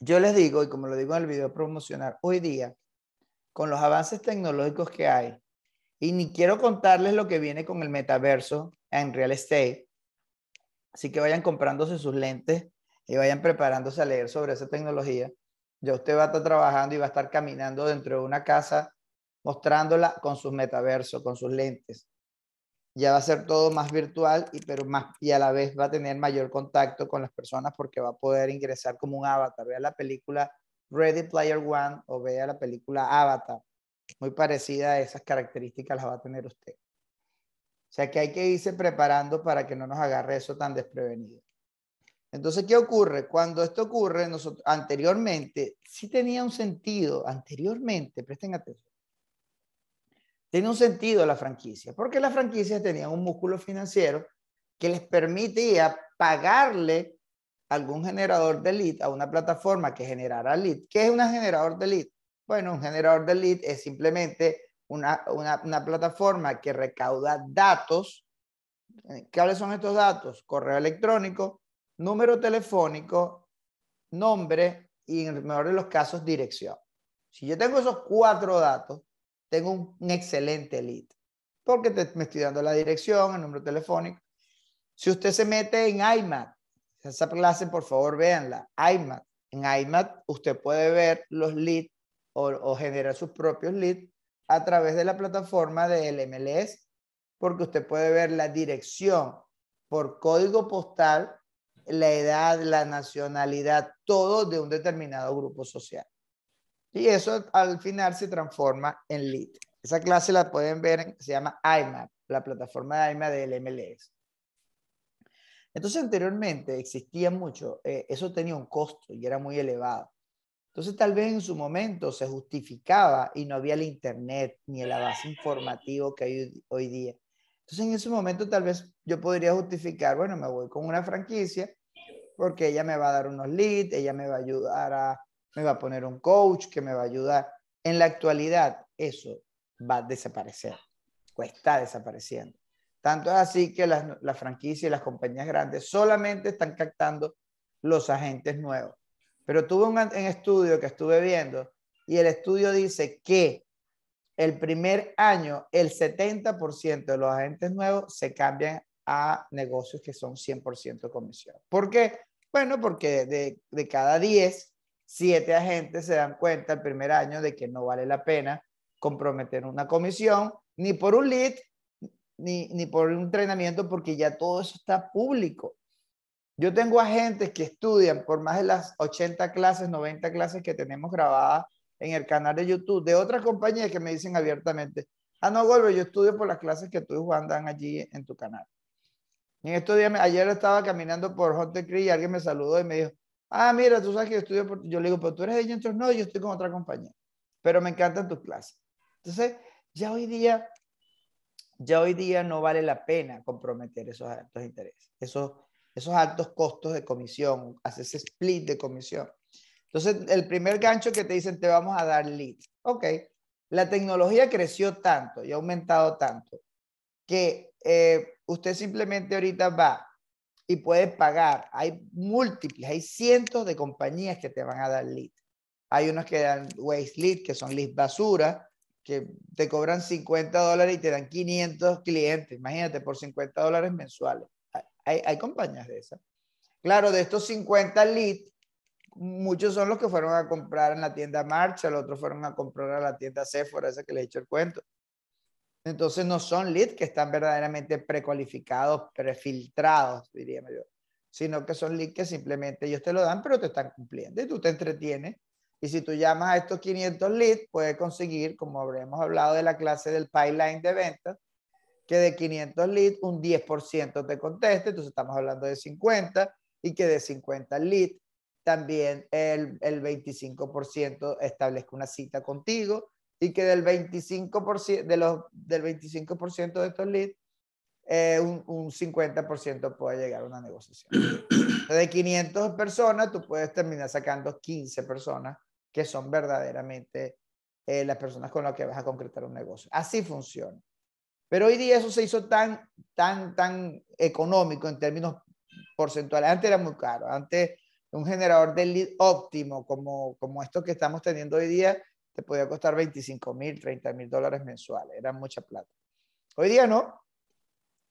Yo les digo, y como lo digo en el video promocional, hoy día, con los avances tecnológicos que hay, y ni quiero contarles lo que viene con el metaverso en real estate, así que vayan comprándose sus lentes y vayan preparándose a leer sobre esa tecnología. Ya usted va a estar trabajando y va a estar caminando dentro de una casa mostrándola con sus metaversos, con sus lentes ya va a ser todo más virtual y, pero más, y a la vez va a tener mayor contacto con las personas porque va a poder ingresar como un avatar. Vea la película Ready Player One o vea la película Avatar. Muy parecida a esas características las va a tener usted. O sea que hay que irse preparando para que no nos agarre eso tan desprevenido. Entonces, ¿qué ocurre? Cuando esto ocurre, nosotros anteriormente sí tenía un sentido, anteriormente, presten atención, tiene un sentido la franquicia, porque las franquicias tenían un músculo financiero que les permitía pagarle algún generador de lead a una plataforma que generara lead. ¿Qué es un generador de lead? Bueno, un generador de lead es simplemente una, plataforma que recauda datos. Eh, ¿Cuáles son estos datos? Correo electrónico, número telefónico, nombre y en el de los casos dirección. Si yo tengo esos cuatro datos, tengo un, excelente lead, porque me estoy dando la dirección, el número telefónico. Si usted se mete en IMAT, esa clase por favor véanla, IMAT. En IMAT usted puede ver los leads o, generar sus propios leads a través de la plataforma de LMLS, porque usted puede ver la dirección por código postal, la edad, la nacionalidad, todo de un determinado grupo social. Y eso al final se transforma en lead. Esa clase la pueden ver, se llama IMAP, la plataforma de IMAP del MLS. Entonces anteriormente existía mucho, eh, eso tenía un costo y era muy elevado. Entonces tal vez en su momento se justificaba y no había el Internet ni el avance informativo que hay hoy día. Entonces en ese momento tal vez yo podría justificar, bueno, me voy con una franquicia porque ella me va a dar unos leads, ella me va a ayudar a me va a poner un coach que me va a ayudar. En la actualidad eso va a desaparecer o está desapareciendo. Tanto es así que las, franquicia franquicias y las compañías grandes solamente están captando los agentes nuevos. Pero tuve un, estudio que estuve viendo y el estudio dice que el primer año el 70% de los agentes nuevos se cambian a negocios que son 100% comisión. ¿Por qué? Bueno, porque de, de cada 10 siete agentes se dan cuenta el primer año de que no vale la pena comprometer una comisión ni por un lead ni, por un entrenamiento porque ya todo eso está público. Yo tengo agentes que estudian por más de las 80 clases, 90 clases que tenemos grabadas en el canal de YouTube de otras compañías que me dicen abiertamente, ah, no, vuelvo yo estudio por las clases que tú y Juan dan allí en tu canal. en estos ayer estaba caminando por Hunter Creek y alguien me saludó y me dijo, Ah, mira, tú sabes que yo estudio, yo le digo, pero tú eres de Gentros, no, yo estoy con otra compañía, pero me encantan tus clases. Entonces, ya hoy día, ya hoy día no vale la pena comprometer esos altos intereses, esos, esos altos costos de comisión, hacer ese split de comisión. Entonces, el primer gancho que te dicen, te vamos a dar lead. Ok, la tecnología creció tanto y ha aumentado tanto que eh, usted simplemente ahorita va y puedes pagar. Hay múltiples, hay cientos de compañías que te van a dar lead. Hay unos que dan waste lead, que son leads basura, que te cobran 50 dólares y te dan 500 clientes. Imagínate, por 50 dólares mensuales. Hay, compañías de esas. Claro, de estos 50 leads, muchos son los que fueron a comprar en la tienda Marcha, los otros fueron a comprar a la tienda Sephora, esa que les he hecho el cuento. Entonces no son leads que están verdaderamente precualificados, prefiltrados, diría yo, sino que son leads que simplemente ellos te lo dan, pero te están cumpliendo y tú te entretienes. Y si tú llamas a estos 500 leads, puedes conseguir, como habremos hablado de la clase del pipeline de ventas, que de 500 leads un 10% te conteste, entonces estamos hablando de 50, y que de 50 leads también el, el 25% establezca una cita contigo y que del 25%, de los, del 25% de estos leads, eh, un, 50% puede llegar a una negociación. de 500 personas, tú puedes terminar sacando 15 personas que son verdaderamente eh, las personas con las que vas a concretar un negocio. Así funciona. Pero hoy día eso se hizo tan, tan, tan económico en términos porcentuales. Antes era muy caro. Antes un generador de lead óptimo como, como estos que estamos teniendo hoy día te podía costar 25 mil, 30 mil dólares mensuales. Era mucha plata. Hoy día no.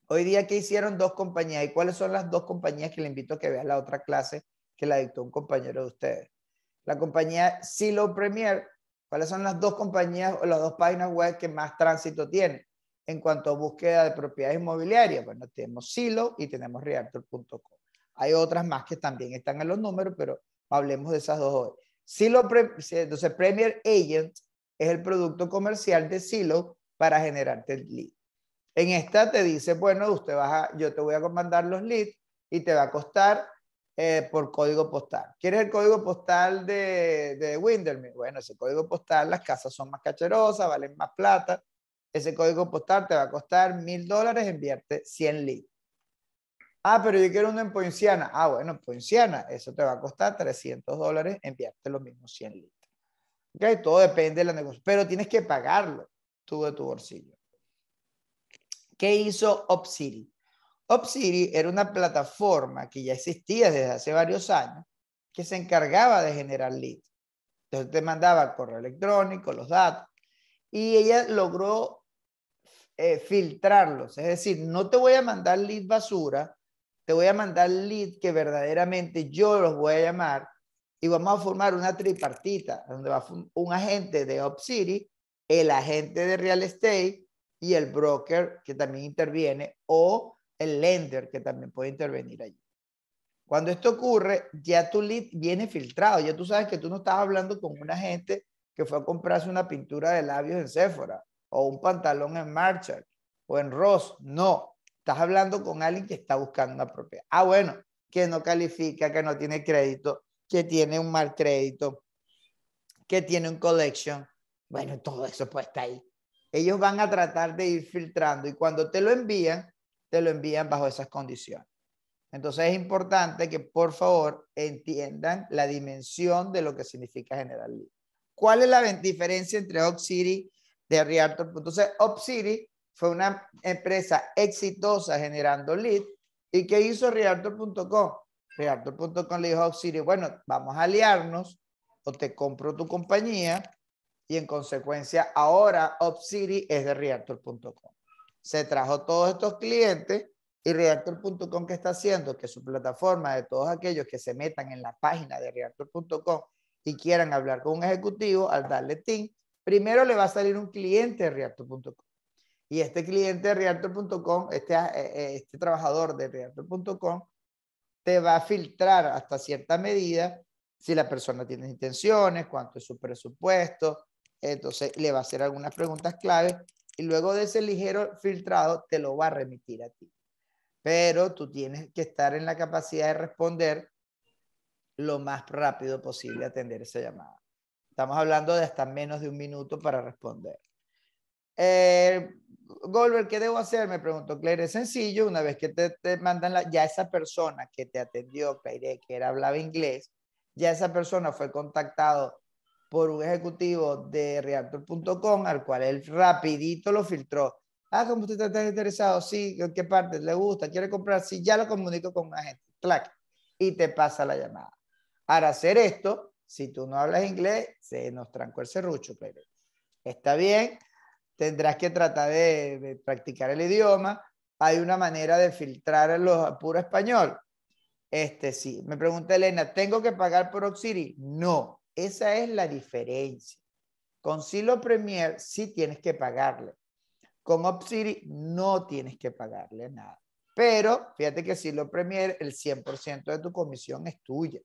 Hoy día, ¿qué hicieron dos compañías? ¿Y cuáles son las dos compañías que le invito a que veas la otra clase que la dictó un compañero de ustedes? La compañía Silo Premier. ¿Cuáles son las dos compañías o las dos páginas web que más tránsito tienen en cuanto a búsqueda de propiedades inmobiliarias? Bueno, tenemos Silo y tenemos Realtor.com. Hay otras más que también están en los números, pero hablemos de esas dos hoy. Silo, entonces Premier Agent es el producto comercial de Silo para generarte el lead. En esta te dice, bueno, usted va yo te voy a comandar los leads y te va a costar eh, por código postal. ¿Quieres el código postal de, de Windermere? Bueno, ese código postal, las casas son más cacherosas, valen más plata. Ese código postal te va a costar mil dólares, enviarte 100 leads. Ah, pero yo quiero uno en Poinciana. Ah, bueno, Poinciana, eso te va a costar 300 dólares enviarte los mismos 100 litros. Todo depende de la negocio, pero tienes que pagarlo tú de tu bolsillo. ¿Qué hizo Opsiri? Opsiri era una plataforma que ya existía desde hace varios años que se encargaba de generar leads. Entonces te mandaba el correo electrónico, los datos, y ella logró eh, filtrarlos. Es decir, no te voy a mandar leads basura, te voy a mandar lead que verdaderamente yo los voy a llamar y vamos a formar una tripartita donde va un agente de UpCity, el agente de real estate y el broker que también interviene o el lender que también puede intervenir allí. Cuando esto ocurre, ya tu lead viene filtrado, ya tú sabes que tú no estás hablando con un agente que fue a comprarse una pintura de labios en Sephora o un pantalón en marcha o en Ross, no. Estás hablando con alguien que está buscando una propiedad. Ah, bueno, que no califica, que no tiene crédito, que tiene un mal crédito, que tiene un collection. Bueno, todo eso pues está ahí. Ellos van a tratar de ir filtrando y cuando te lo envían, te lo envían bajo esas condiciones. Entonces es importante que por favor entiendan la dimensión de lo que significa General ¿Cuál es la diferencia entre Up City de Realtor? Entonces, fue una empresa exitosa generando lead y que hizo Realtor.com. Realtor.com le dijo a bueno, vamos a aliarnos o te compro tu compañía y en consecuencia ahora UpCity es de Reactor.com. Se trajo todos estos clientes y Reactor.com que está haciendo? Que su plataforma de todos aquellos que se metan en la página de Reactor.com y quieran hablar con un ejecutivo, al darle team, primero le va a salir un cliente de Reactor.com. Y este cliente de Realtor.com, este, eh, eh, este trabajador de Realtor.com, te va a filtrar hasta cierta medida si la persona tiene intenciones, cuánto es su presupuesto. Entonces le va a hacer algunas preguntas clave y luego de ese ligero filtrado te lo va a remitir a ti. Pero tú tienes que estar en la capacidad de responder lo más rápido posible, atender esa llamada. Estamos hablando de hasta menos de un minuto para responder. Eh, Goldberg, ¿qué debo hacer? Me preguntó Claire, es sencillo, una vez que te, mandan la, ya esa persona que te atendió, Claire, que era, hablaba inglés, ya esa persona fue contactado por un ejecutivo de reactor.com, al cual él rapidito lo filtró. Ah, como usted está interesado, sí, ¿qué parte le gusta? ¿Quiere comprar? Sí, ya lo comunico con un agente. Clac, y te pasa la llamada. Para hacer esto, si tú no hablas inglés, se nos trancó el serrucho, Claire. Está bien, tendrás que tratar de, practicar el idioma. Hay una manera de filtrar los puro español. Este sí. Me pregunta Elena, ¿tengo que pagar por Oxiri? No, esa es la diferencia. Con Silo Premier sí tienes que pagarle. Con Opsiri no tienes que pagarle nada. Pero fíjate que Silo Premier, el 100% de tu comisión es tuya.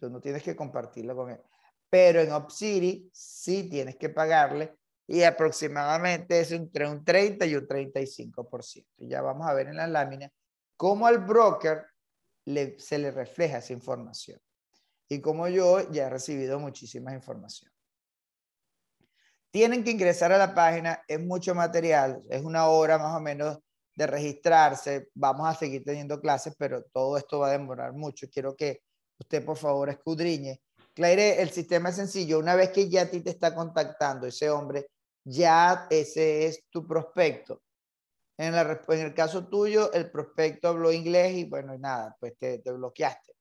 Tú no tienes que compartirla con él. Pero en Opsiri sí tienes que pagarle y aproximadamente es entre un 30 y un 35%. ya vamos a ver en la lámina cómo al broker le, se le refleja esa información y como yo ya he recibido muchísima información. Tienen que ingresar a la página, es mucho material, es una hora más o menos de registrarse, vamos a seguir teniendo clases, pero todo esto va a demorar mucho. Quiero que usted por favor escudriñe. Claire, el sistema es sencillo, una vez que ya a ti te está contactando ese hombre, ya ese es tu prospecto. En, la, en el caso tuyo, el prospecto habló inglés y bueno, nada, pues te, bloqueaste.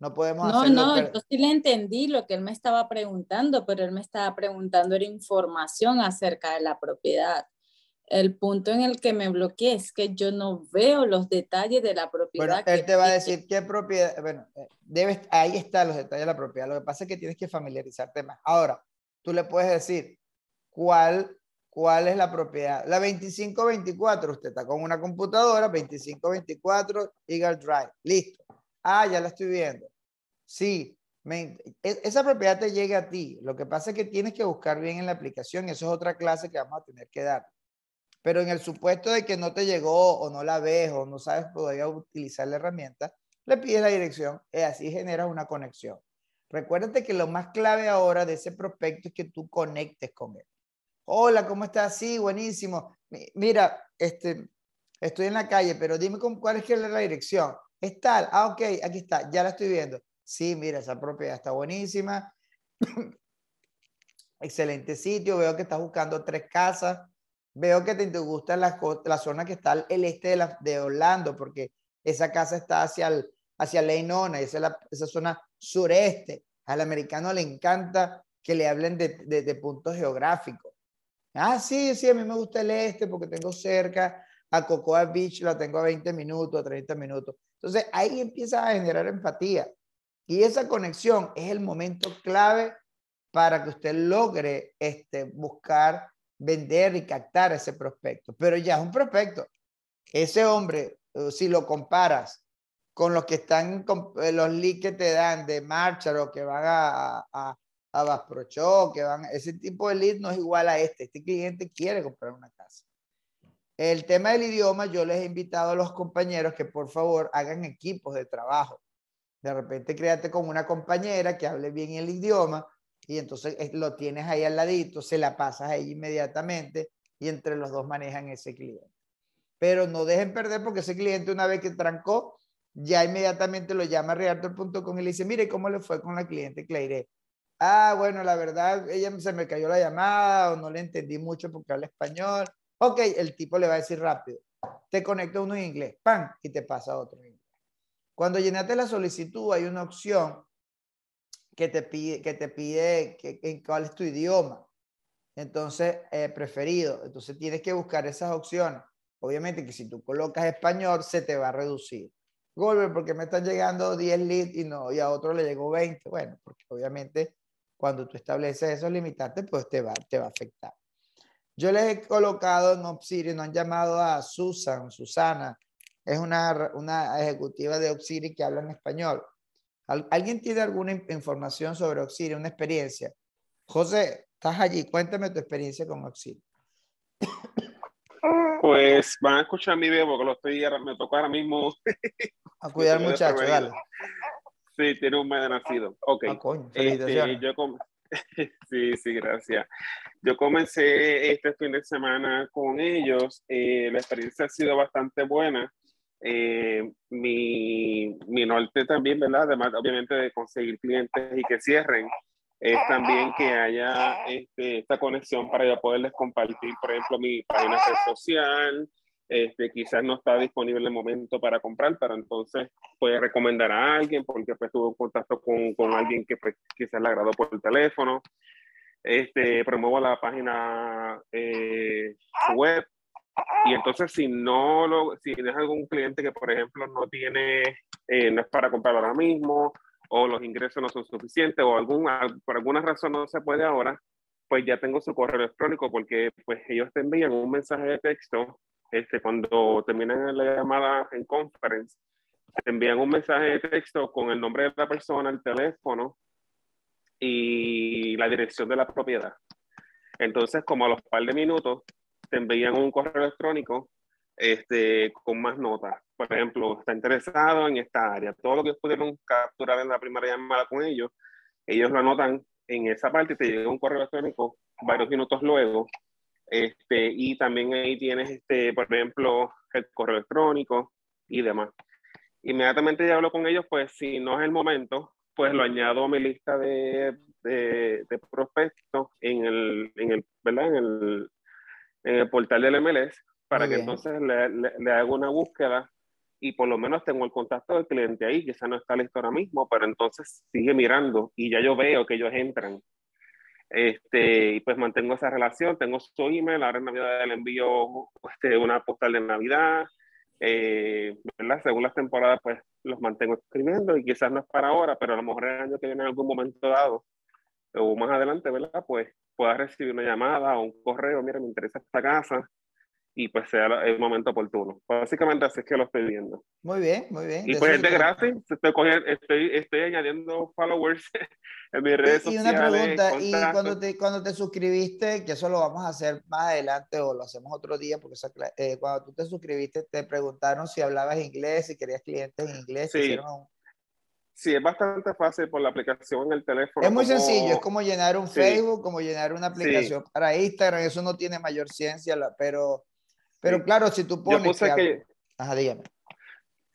No podemos No, no, yo sí le entendí lo que él me estaba preguntando, pero él me estaba preguntando era información acerca de la propiedad. El punto en el que me bloqueé es que yo no veo los detalles de la propiedad. Bueno, él te va a decir qué propiedad, bueno, eh, debes, ahí están los detalles de la propiedad. Lo que pasa es que tienes que familiarizarte más. Ahora, tú le puedes decir, cuál, cuál es la propiedad. La 2524, usted está con una computadora, 2524 Eagle Drive, listo. Ah, ya la estoy viendo. Sí, e, esa propiedad te llega a ti. Lo que pasa es que tienes que buscar bien en la aplicación. Eso es otra clase que vamos a tener que dar. Pero en el supuesto de que no te llegó o no la ves o no sabes todavía utilizar la herramienta, le pides la dirección y así generas una conexión. Recuérdate que lo más clave ahora de ese prospecto es que tú conectes con él. Hola, ¿cómo estás? Sí, buenísimo. Mira, este, estoy en la calle, pero dime cuál es, la dirección. Está, Ah, ok, aquí está, ya la estoy viendo. Sí, mira, esa propiedad está buenísima. Excelente sitio. Veo que estás buscando tres casas. Veo que te gusta la, zona que está al este de, Orlando, porque esa casa está hacia, el, hacia Leinona, esa, esa zona sureste. Al americano le encanta que le hablen de puntos geográficos. Ah, sí, sí, a mí me gusta el este porque tengo cerca a Cocoa Beach, la tengo a 20 minutos, a 30 minutos. Entonces ahí empieza a generar empatía. Y esa conexión es el momento clave para que usted logre este, buscar, vender y captar ese prospecto. Pero ya es un prospecto. Ese hombre, eh, si lo comparas con los que están, eh, los leads que te dan de marcha o que van a, Abasprochó, que van, ese tipo de lead no es igual a este. Este cliente quiere comprar una casa. El tema del idioma, yo les he invitado a los compañeros que por favor hagan equipos de trabajo. De repente créate con una compañera que hable bien el idioma y entonces eh, lo tienes ahí al ladito, se la pasas ahí inmediatamente y entre los dos manejan ese cliente. Pero no dejen perder porque ese cliente una vez que trancó, ya inmediatamente lo llama a realtor.com y le dice, mire, ¿cómo le fue con la cliente Claire? ah, bueno, la verdad, ella se me cayó la llamada o no le entendí mucho porque habla español. Ok, el tipo le va a decir rápido, te conecta uno en inglés, ¡pam! y te pasa otro en inglés. Cuando llenaste la solicitud hay una opción que te pide, que te pide en cuál es tu idioma. Entonces, eh, preferido. Entonces tienes que buscar esas opciones. Obviamente que si tú colocas español, se te va a reducir. Golpe, porque me están llegando 10 leads y no, y a otro le llegó 20. Bueno, porque obviamente cuando tú estableces esos limitantes, pues te va, te va a afectar. Yo les he colocado en Obsidian, han llamado a Susan, Susana, es una, una ejecutiva de Obsidian que habla en español. ¿Alguien tiene alguna información sobre Obsidian, una experiencia? José, estás allí, cuéntame tu experiencia con Obsidian. Pues van a escuchar mi video porque lo estoy, me tocó ahora mismo. A cuidar muchachos, dale. Sí, tiene un mes de nacido. Ok. Ah, este, yo sí, sí, gracias. Yo comencé este fin de semana con ellos. Eh, la experiencia ha sido bastante buena. Eh, mi, mi, norte también, ¿verdad? Además, obviamente, de conseguir clientes y que cierren, es también que haya este, esta conexión para yo poderles compartir, por ejemplo, mi página social, este, quizás no está disponible en el momento para comprar, pero entonces puede recomendar a alguien porque pues tuvo contacto con, con alguien que pues, quizás le agradó por el teléfono. Este, promuevo la página eh, web y entonces si no lo, si es algún cliente que por ejemplo no tiene, eh, no es para comprar ahora mismo o los ingresos no son suficientes o algún, por alguna razón no se puede ahora, pues ya tengo su correo electrónico porque pues ellos te envían un mensaje de texto este, cuando terminan la llamada en conference, te envían un mensaje de texto con el nombre de la persona, el teléfono y la dirección de la propiedad. Entonces, como a los par de minutos, te envían un correo electrónico este, con más notas. Por ejemplo, está interesado en esta área. Todo lo que pudieron capturar en la primera llamada con ellos, ellos lo anotan en esa parte y te llega un correo electrónico varios minutos luego este, y también ahí tienes, este, por ejemplo, el correo electrónico y demás. Inmediatamente ya hablo con ellos, pues si no es el momento, pues lo añado a mi lista de, de, prospectos en el, en el, ¿verdad? En el, en el portal del MLS para que entonces le, le, le haga una búsqueda y por lo menos tengo el contacto del cliente ahí, quizá no está listo ahora mismo, pero entonces sigue mirando y ya yo veo que ellos entran este, y pues mantengo esa relación, tengo su email, ahora en Navidad le envío este, una postal de Navidad, eh, ¿verdad? Según las temporadas, pues los mantengo escribiendo y quizás no es para ahora, pero a lo mejor el año que viene en algún momento dado o más adelante, ¿verdad? Pues pueda recibir una llamada o un correo, mira, me interesa esta casa, y pues sea el momento oportuno. Básicamente así es que lo estoy viendo. Muy bien, muy bien. Y pues de gratis, estoy, estoy, añadiendo followers en mis redes sociales. Y una pregunta, y cuando te, cuando te suscribiste, que eso lo vamos a hacer más adelante o lo hacemos otro día, porque eh, cuando tú te suscribiste te preguntaron si hablabas inglés, si querías clientes en inglés. Sí. sí, es bastante fácil por la aplicación en el teléfono. Es muy sencillo, es como llenar un Facebook, como llenar una aplicación para Instagram, eso no tiene mayor ciencia, pero pero claro, si tú pones... Yo puse que... Ajá,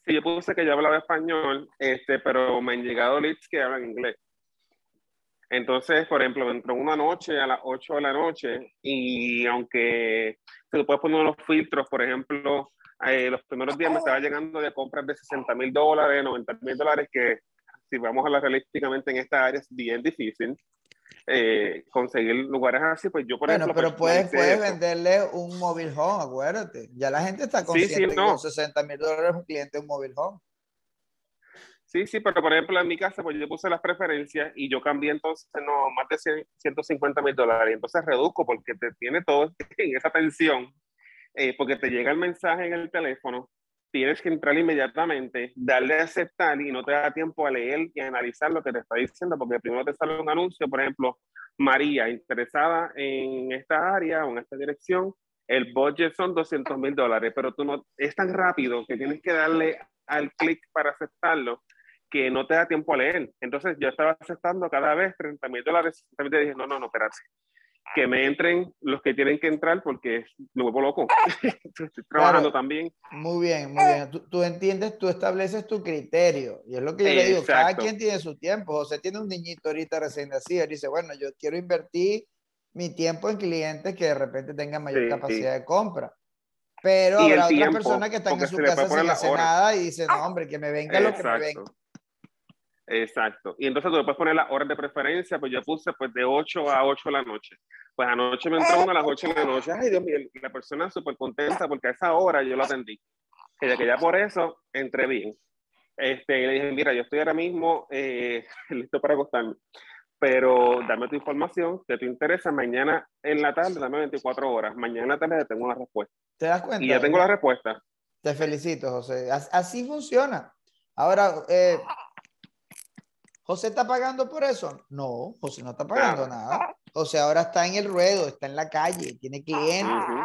yo puse que yo hablaba español, este, pero me han llegado leads que hablan inglés. Entonces, por ejemplo, entró una noche a las 8 de la noche y aunque tú puedes poner los filtros, por ejemplo, eh, los primeros días me estaba llegando de compras de 60 mil dólares, 90 mil dólares, que si vamos a hablar realísticamente en esta área es bien difícil. Eh, conseguir lugares así, pues yo por ejemplo... pero puedes, venderle un móvil home, acuérdate. Ya la gente está consciente con 60 mil dólares un cliente un móvil home. Sí, sí, pero por ejemplo en mi casa, pues yo puse las preferencias y yo cambié entonces no, más de 150 mil dólares. Entonces reduzco porque te tiene todo en esa tensión, eh, porque te llega el mensaje en el teléfono, tienes que entrar inmediatamente, darle a aceptar y no te da tiempo a leer y analizar lo que te está diciendo, porque primero te sale un anuncio, por ejemplo, María, interesada en esta área o en esta dirección, el budget son 200 mil dólares, pero tú no, es tan rápido que tienes que darle al clic para aceptarlo que no te da tiempo a leer. Entonces yo estaba aceptando cada vez 30 mil dólares, también te dije, no, no, no, espérate, que me entren los que tienen que entrar porque me vuelvo loco. Estoy trabajando también. Muy bien, muy bien. Tú, entiendes, tú estableces tu criterio. Y es lo que yo le digo, cada quien tiene su tiempo. José tiene un niñito ahorita recién nacido. Dice, bueno, yo quiero invertir mi tiempo en clientes que de repente tengan mayor capacidad de compra. Pero hay habrá otras personas que están en su casa sin hacer nada y dice no, hombre, que me venga lo que me venga. Exacto. Y entonces tú le puedes poner las horas de preferencia, pues yo puse pues de 8 a 8 de la noche. Pues anoche me entró uno a las 8 de la noche. Ay, Dios mío, la persona súper contenta porque a esa hora yo lo atendí. Y de que ya por eso entré bien. Este, y le dije, mira, yo estoy ahora mismo eh, listo para acostarme, pero dame tu información, si te interesa, mañana en la tarde, dame 24 horas, mañana en la tengo la respuesta. ¿Te das cuenta? Y ya tengo la respuesta. Te felicito, José. Así funciona. Ahora, eh, ¿José está pagando por eso? No, José no está pagando nada. José ahora está en el ruedo, está en la calle, tiene clientes.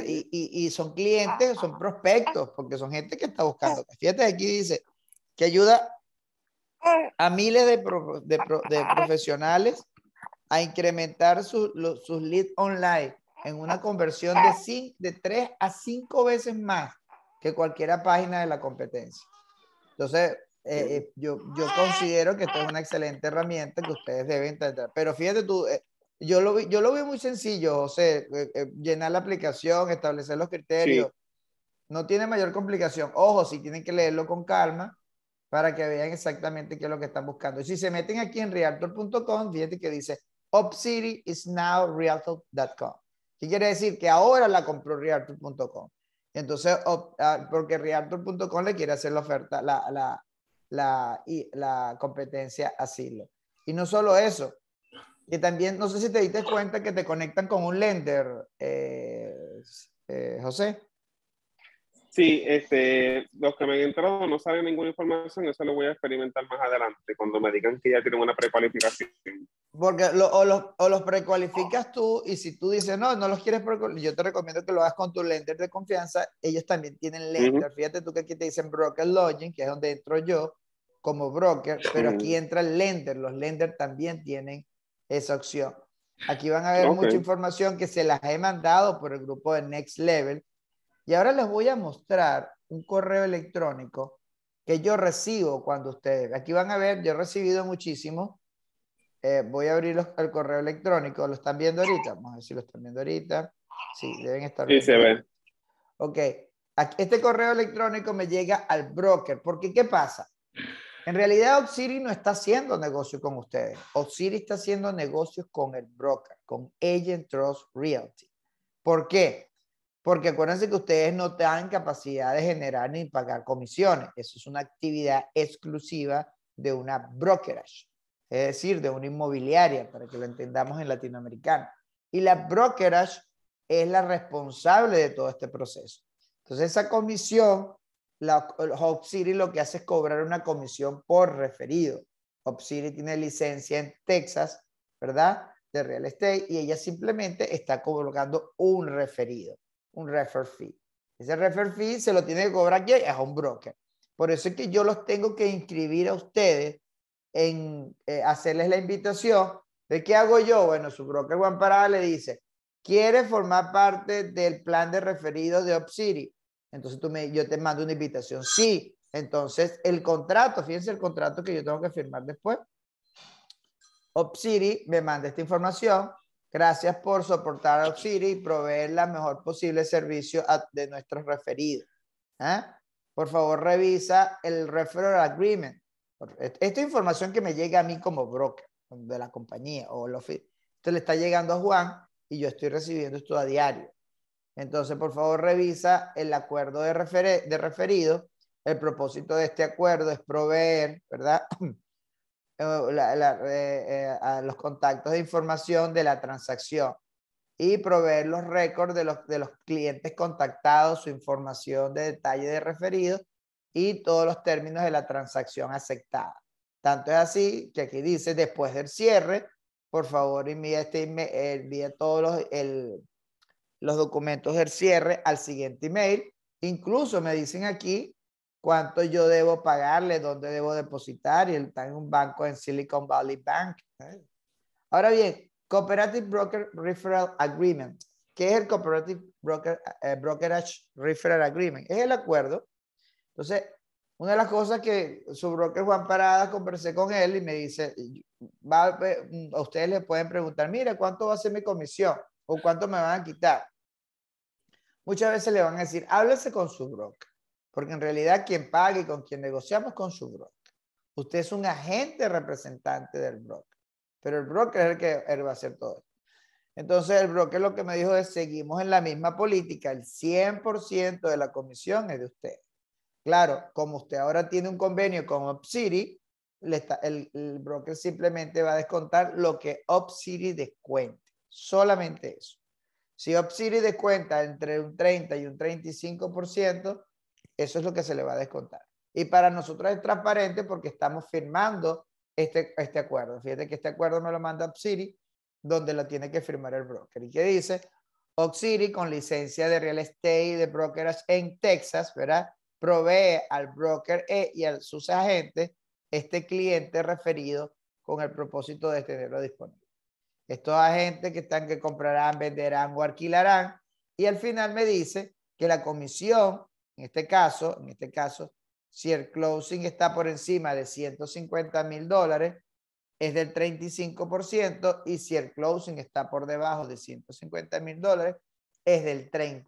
Y, y, son clientes, son prospectos, porque son gente que está buscando. Fíjate, aquí dice que ayuda a miles de, profesionales a incrementar sus leads online en una conversión de, cinco, de 3 a cinco veces más que cualquier página de la competencia. Entonces, eh, eh, yo, yo considero que esto es una excelente herramienta que ustedes deben tener, Pero fíjate tú, eh, yo, lo vi, yo lo vi muy sencillo, José, llenar la aplicación, establecer los criterios. No tiene mayor complicación. Ojo, si tienen que leerlo con calma para que vean exactamente qué es lo que están buscando. Y si se meten aquí en realtor.com, fíjate que dice, city is now realtor.com. ¿Qué quiere decir? Que ahora la compró realtor.com. Entonces, ah, porque realtor.com le quiere hacer la oferta, la, la la, la competencia asilo. Y no solo eso, que también, no sé si te diste cuenta que te conectan con un lender, eh, eh, José. Sí, este, los que me han entrado no saben ninguna información, eso lo voy a experimentar más adelante, cuando me digan que ya tienen una precualificación. Porque o, los, o los precualificas tú y si tú dices, no, no los quieres, yo te recomiendo que lo hagas con tu lender de confianza, ellos también tienen lender. Fíjate tú que aquí te dicen broker lodging, que es donde entro yo como broker, pero aquí entra el lender, los lenders también tienen esa opción. Aquí van a ver mucha información que se las he mandado por el grupo de Next Level y ahora les voy a mostrar un correo electrónico que yo recibo cuando ustedes, aquí van a ver, yo he recibido muchísimo. Eh, voy a abrir el correo electrónico, ¿lo están viendo ahorita? Vamos a ver si lo están viendo ahorita. Sí, deben estar. Sí, se ven. Ok, este correo electrónico me llega al broker, porque ¿qué pasa? En realidad Oxiri no está haciendo negocio con ustedes. Oxiri está haciendo negocios con el broker, con Agent Trust Realty. ¿Por qué? porque acuérdense que ustedes no tienen capacidad de generar ni pagar comisiones. Eso es una actividad exclusiva de una brokerage, es decir, de una inmobiliaria, para que lo entendamos en latinoamericano. Y la brokerage es la responsable de todo este proceso. Entonces, esa comisión, la Hop City lo que hace es cobrar una comisión por referido. Hop City tiene licencia en Texas, ¿verdad? De real estate y ella simplemente está colocando un referido un refer fee. Ese refer fee se lo tiene que cobrar aquí, es un broker. Por eso es que yo los tengo que inscribir a ustedes en eh, hacerles la invitación. ¿De qué hago yo? Bueno, su broker Juan Parada le dice, ¿quieres formar parte del plan de referido de Opsiri? Entonces tú me, yo te mando una invitación. Sí, entonces el contrato, fíjense el contrato que yo tengo que firmar después. Opsiri me manda esta información Gracias por soportar a Oxiri y proveer la mejor posible servicio de nuestros referidos. ¿eh? Por favor, revisa el referral agreement. Esta información que me llega a mí como broker de la compañía o lo Esto le está llegando a Juan y yo estoy recibiendo esto a diario. Entonces, por favor, revisa el acuerdo de, de referido. El propósito de este acuerdo es proveer, ¿verdad? Eh, eh, eh, los contactos de información de la transacción y proveer los récords de los, clientes contactados, su información de detalle de referidos y todos los términos de la transacción aceptada. Tanto es así que aquí dice, después del cierre, por favor envíe este todos los documentos del cierre al siguiente email. Incluso me dicen aquí cuánto yo debo pagarle, dónde debo depositar, y él está en un banco en Silicon Valley Bank. ¿eh? Ahora bien, Cooperative Broker Referral Agreement. ¿Qué es el Cooperative Broker, eh, Brokerage Referral Agreement? Es el acuerdo. Entonces, una de las cosas que su broker Juan Parada conversé con él y me dice, a ustedes le pueden preguntar, mira, ¿cuánto va a ser mi comisión? ¿O cuánto me van a quitar? Muchas veces le van a decir, háblese con su broker. Porque en realidad quien paga y con quien negociamos con su broker. Usted es un agente representante del broker, pero el broker es el que él va a hacer todo Entonces el broker lo que me dijo es, seguimos en la misma política, el 100% de la comisión es de usted. Claro, como usted ahora tiene un convenio con UpCity, el, el, broker simplemente va a descontar lo que UpCity descuente, solamente eso. Si UpCity descuenta entre un 30 y un 35%, eso es lo que se le va a descontar. Y para nosotros es transparente porque estamos firmando este, este acuerdo. Fíjate que este acuerdo me lo manda City, donde lo tiene que firmar el broker. ¿Y qué dice? Oxiri, con licencia de real estate y de brokers en Texas, ¿verdad? Provee al broker e y a sus agentes este cliente referido con el propósito de tenerlo disponible. Estos agentes que están que comprarán, venderán o alquilarán. Y al final me dice que la comisión en este caso, en este caso, si el closing está por encima de 150 mil dólares, es del 35% y si el closing está por debajo de 150 mil dólares, es del 30%.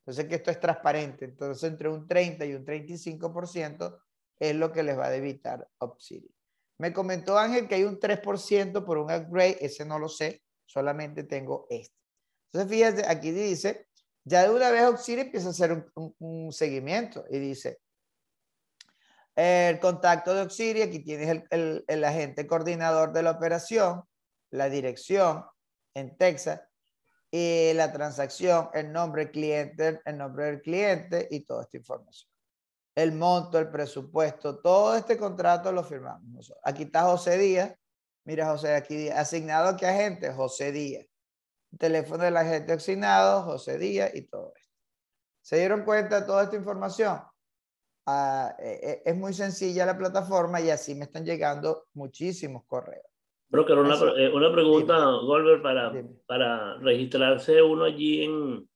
Entonces, que esto es transparente. Entonces, entre un 30 y un 35% es lo que les va a debitar Obsidian. Me comentó Ángel que hay un 3% por un upgrade. Ese no lo sé. Solamente tengo este. Entonces, fíjense, aquí dice ya de una vez Auxilio empieza a hacer un, seguimiento y dice, el contacto de Auxilia, aquí tienes el, el, agente coordinador de la operación, la dirección en Texas, y la transacción, el nombre, cliente, el nombre del cliente y toda esta información. El monto, el presupuesto, todo este contrato lo firmamos Aquí está José Díaz. Mira, José, aquí asignado a qué agente? José Díaz teléfono la gente oxinado, José Díaz y todo esto. ¿Se dieron cuenta de toda esta información? Ah, e, e, es muy sencilla la plataforma y así me están llegando muchísimos correos. Broker, una, eh, una pregunta, Golber, para, para registrarse uno allí en...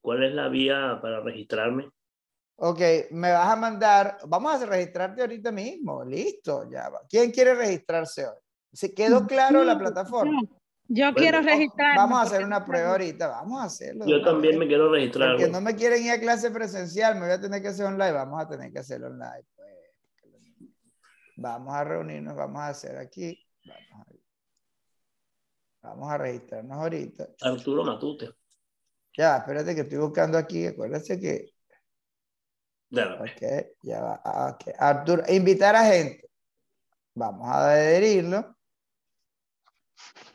¿Cuál es la vía para registrarme? Ok, me vas a mandar, vamos a registrarte ahorita mismo, listo, ya ¿Quién quiere registrarse hoy? ¿Se quedó claro la plataforma? Yo quiero registrar. Vamos a hacer una prueba ahorita, vamos a hacerlo. Yo también me quiero registrar. Porque no me quieren ir a clase presencial, me voy a tener que hacer online, vamos a tener que hacerlo online. Pues. Vamos a reunirnos, vamos a hacer aquí. Vamos a, registrarnos ahorita. Arturo Matute. Ya, espérate que estoy buscando aquí, acuérdate que... ya va. Ah, okay. Arturo, invitar a gente. Vamos a adherirlo.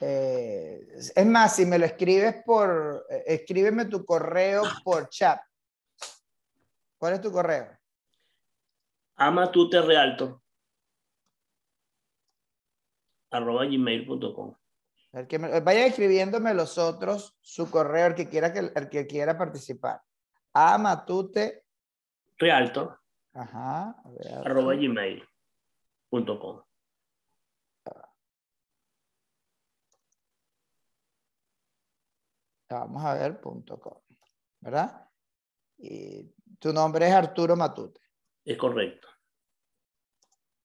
Eh, es más, si me lo escribes por, eh, escríbeme tu correo por chat. ¿Cuál es tu correo? Amatute Realto. Arroba gmail.com. Eh, Vaya escribiéndome los otros su correo, el que quiera, que, el que quiera participar. Amatute. Realto. Ajá. gmail.com. vamos a ver, punto com, ¿verdad? Y tu nombre es Arturo Matute. Es correcto.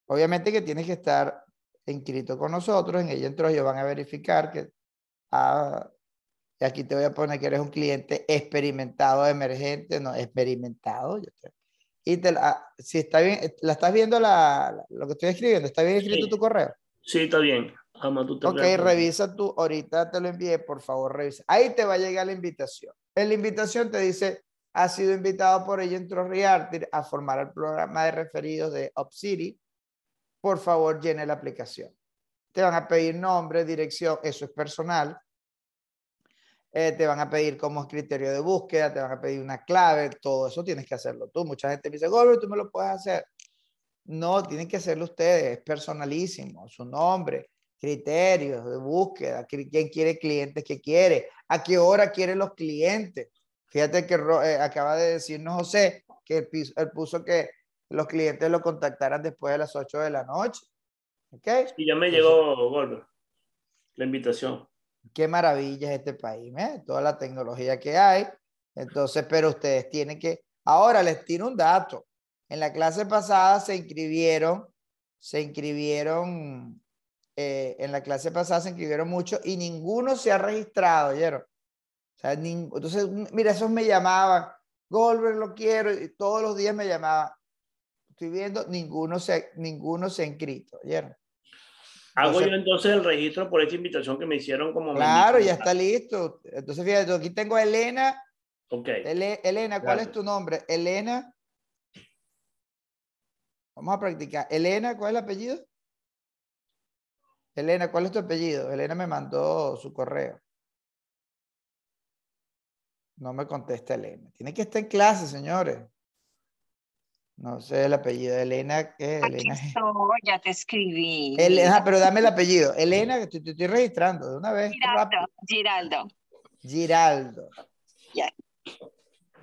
Obviamente que tienes que estar inscrito con nosotros, en ella entró, ellos van a verificar que ah, aquí te voy a poner que eres un cliente experimentado, emergente, no, experimentado. y te, ah, si está bien, la estás viendo lo que estoy escribiendo, ¿está bien escrito tu correo? Sí, está bien. Okay, ok, revisa tú, ahorita te lo envié, por favor, revisa. Ahí te va a llegar la invitación. En la invitación te dice, ha sido invitado por en Realty a formar el programa de referidos de UpCity. Por favor, llene la aplicación. Te van a pedir nombre, dirección, eso es personal. Eh, te van a pedir como criterio de búsqueda, te van a pedir una clave, todo eso tienes que hacerlo tú. Mucha gente me dice, tú me lo puedes hacer. No, tienen que hacerlo ustedes, es personalísimo, su nombre, criterios de búsqueda, quién quiere clientes que quiere, a qué hora quieren los clientes. Fíjate que eh, acaba de decirnos José que él, puso que los clientes lo contactaran después de las 8 de la noche. ¿Okay? Y ya me llegó, Gordo, la invitación. Qué maravilla es este país, ¿eh? toda la tecnología que hay. Entonces, pero ustedes tienen que... Ahora les tiro un dato. En la clase pasada se inscribieron, se inscribieron eh, en la clase pasada se inscribieron muchos y ninguno se ha registrado, ayer. O entonces, mm, mira, esos me llamaban, Goldberg lo quiero, y todos los días me llamaban. Estoy viendo, ninguno se, ninguno se ha inscrito, ¿oyeron? Hago ah, yo entonces el registro por esta invitación que me hicieron como... Claro, ya está listo. Entonces, fíjate, aquí tengo a Elena. Ok. Elena, ¿cuál es tu nombre? Elena. Vamos a practicar. Elena, ¿cuál es el apellido? Elena, ¿cuál es tu apellido? Elena me mandó su correo. No me contesta Elena. Tiene que estar en clase, señores. No sé el apellido. Elena, ¿qué Aquí Elena. Estoy, ya te escribí. Elena, pero dame el apellido. Elena, que te, estoy registrando de una vez. Giraldo. Giraldo. Giraldo.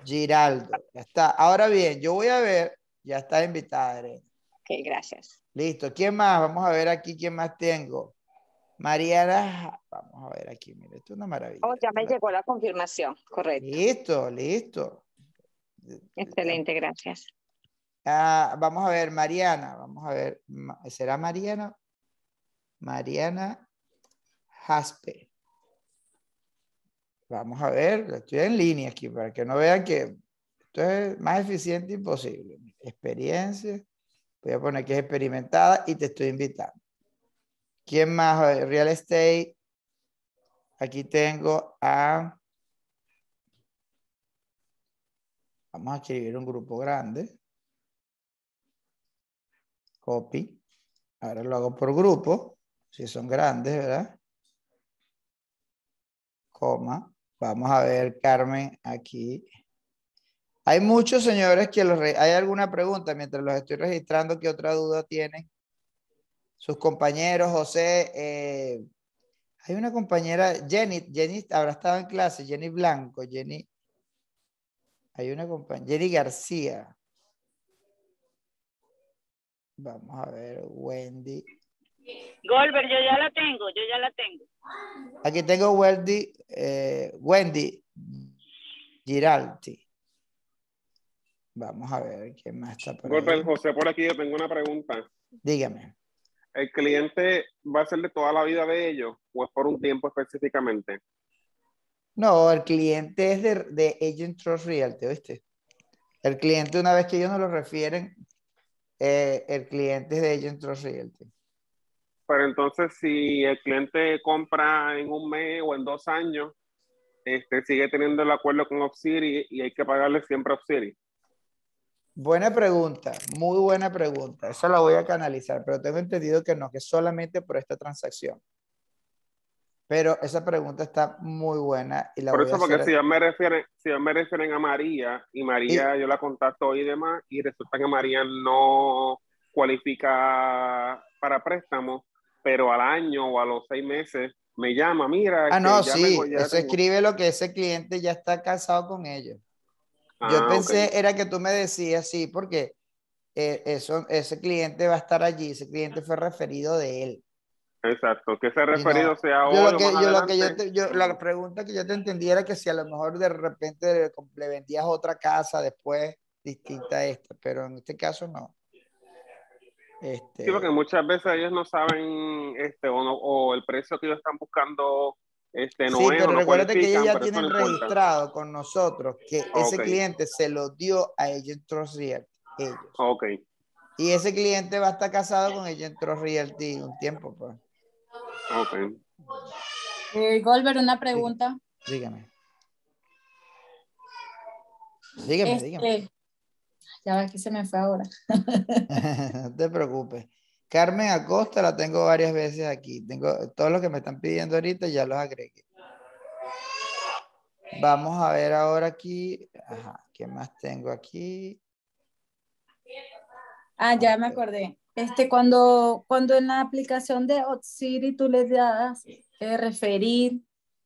Giraldo. Ya está. Ahora bien, yo voy a ver. Ya está invitada, Elena. Ok, gracias. Listo. ¿Quién más? Vamos a ver aquí quién más tengo. Mariana, vamos a ver aquí, mire, esto es una maravilla. Oh, ya me llegó la confirmación, correcto. Listo, listo. Excelente, gracias. Ah, vamos a ver, Mariana, vamos a ver, ¿será Mariana? Mariana Haspe. Vamos a ver, estoy en línea aquí para que no vean que esto es más eficiente imposible. Experiencia. Voy a poner que es experimentada y te estoy invitando. ¿Quién más? Real estate. Aquí tengo a... Vamos a escribir un grupo grande. Copy. Ahora lo hago por grupo, si son grandes, ¿verdad? Coma. Vamos a ver, Carmen, aquí. Hay muchos señores que ¿Hay alguna pregunta mientras los estoy registrando? ¿Qué otra duda tienen? Sus compañeros, José... Eh, hay una compañera, Jenny, Jenny habrá estado en clase, Jenny Blanco, Jenny... Hay una compañera, Jenny García. Vamos a ver, Wendy. Golver, yo ya la tengo, yo ya la tengo. Aquí tengo Wendy, eh, Wendy Giraldi. Vamos a ver quién más está por Golpe José, por aquí yo tengo una pregunta. Dígame. ¿El cliente va a ser de toda la vida de ellos o es por un tiempo específicamente? No, el cliente es de, de Agent Trust Realty, ¿oíste? El cliente, una vez que ellos nos lo refieren, eh, el cliente es de Agent Trust Realty. Pero entonces, si el cliente compra en un mes o en dos años, este, sigue teniendo el acuerdo con Obsiri y hay que pagarle siempre a Buena pregunta, muy buena pregunta. Eso la voy a canalizar, pero tengo entendido que no, que solamente por esta transacción. Pero esa pregunta está muy buena. Y la por eso, porque si ya, me refieren, si ya me refieren a María, y María yo la contacto y demás, y resulta que María no cualifica para préstamo, pero al año o a los seis meses me llama, mira. Ah, este, no, sí, eso escribe lo que ese cliente ya está casado con ellos. Yo ah, pensé, era que tú me decías, sí, porque eh, ese cliente va a estar allí, ese cliente fue referido de él. Exacto, que ese referido sea otro. yo que, yo que La pregunta que yo te entendí era que si a lo mejor de repente le vendías otra casa después distinta a esta, pero en este caso no. Este, sí, porque muchas veces ellos no saben este, o, o el precio que ellos están buscando este, no sí, pero recuérdate que ellos ya tienen registrado con nosotros que ah, ese cliente se lo dio a Agent Trust Realty. Ah, ok. Y ese cliente va a estar casado con Agent Trust Realty un tiempo. Pues. Ah, ok. Eh, Goldberg, una pregunta. Dígame. Dígame, dígame. Este, ya ves que se me fue ahora. no te preocupes. Carmen Acosta la tengo varias veces aquí. Tengo todos los que me están pidiendo ahorita ya los agregué. Vamos a ver ahora aquí. ¿qué más tengo aquí? Ah, ya me acordé. Este, cuando, cuando en la aplicación de Otsiri tú le das eh, referir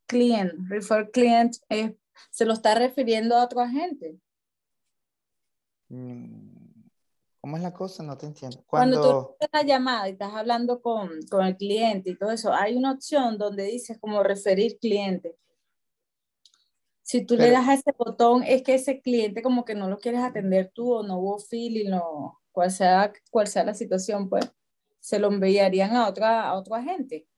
client, refer client, eh, se lo está refiriendo a otro agente. Mm. ¿Cómo es la cosa? No te entiendo. Cuando, tú haces la llamada y estás hablando con, con, el cliente y todo eso, hay una opción donde dices como referir cliente. Si tú le das a ese botón, es que ese cliente como que no lo quieres atender tú o no hubo feeling o cual sea, cual sea la situación, pues se lo enviarían a, otra, a otro agente.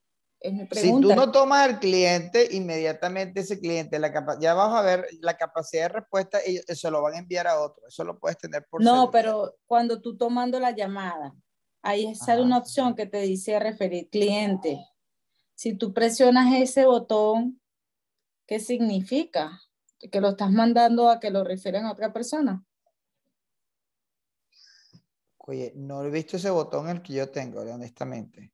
Si tú no tomas al cliente, inmediatamente ese cliente, la ya vas a ver la capacidad de respuesta y eh, se lo van a enviar a otro. Eso lo puedes tener por. No, pero cuando tú tomando la llamada, ahí sale una opción que te dice referir cliente. Si tú presionas ese botón, ¿qué significa? Que lo estás mandando a que lo refieran a otra persona. Oye, no he visto ese botón el que yo tengo, honestamente.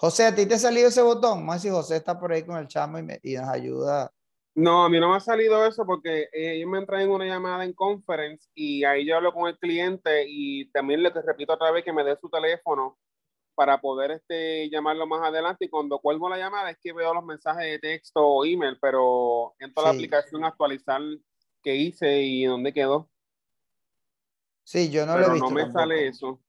José, ¿a ti te ha salido ese botón? Más si José está por ahí con el chamo y, nos ayuda. No, a mí no me ha salido eso porque eh, ellos me en una llamada en conference y ahí yo hablo con el cliente y también le repito otra vez que me dé su teléfono para poder este, llamarlo más adelante y cuando cuelgo la llamada es que veo los mensajes de texto o email, pero entro a la aplicación actualizar qué hice y dónde quedó. Sí, yo no lo he visto. No me sale eso.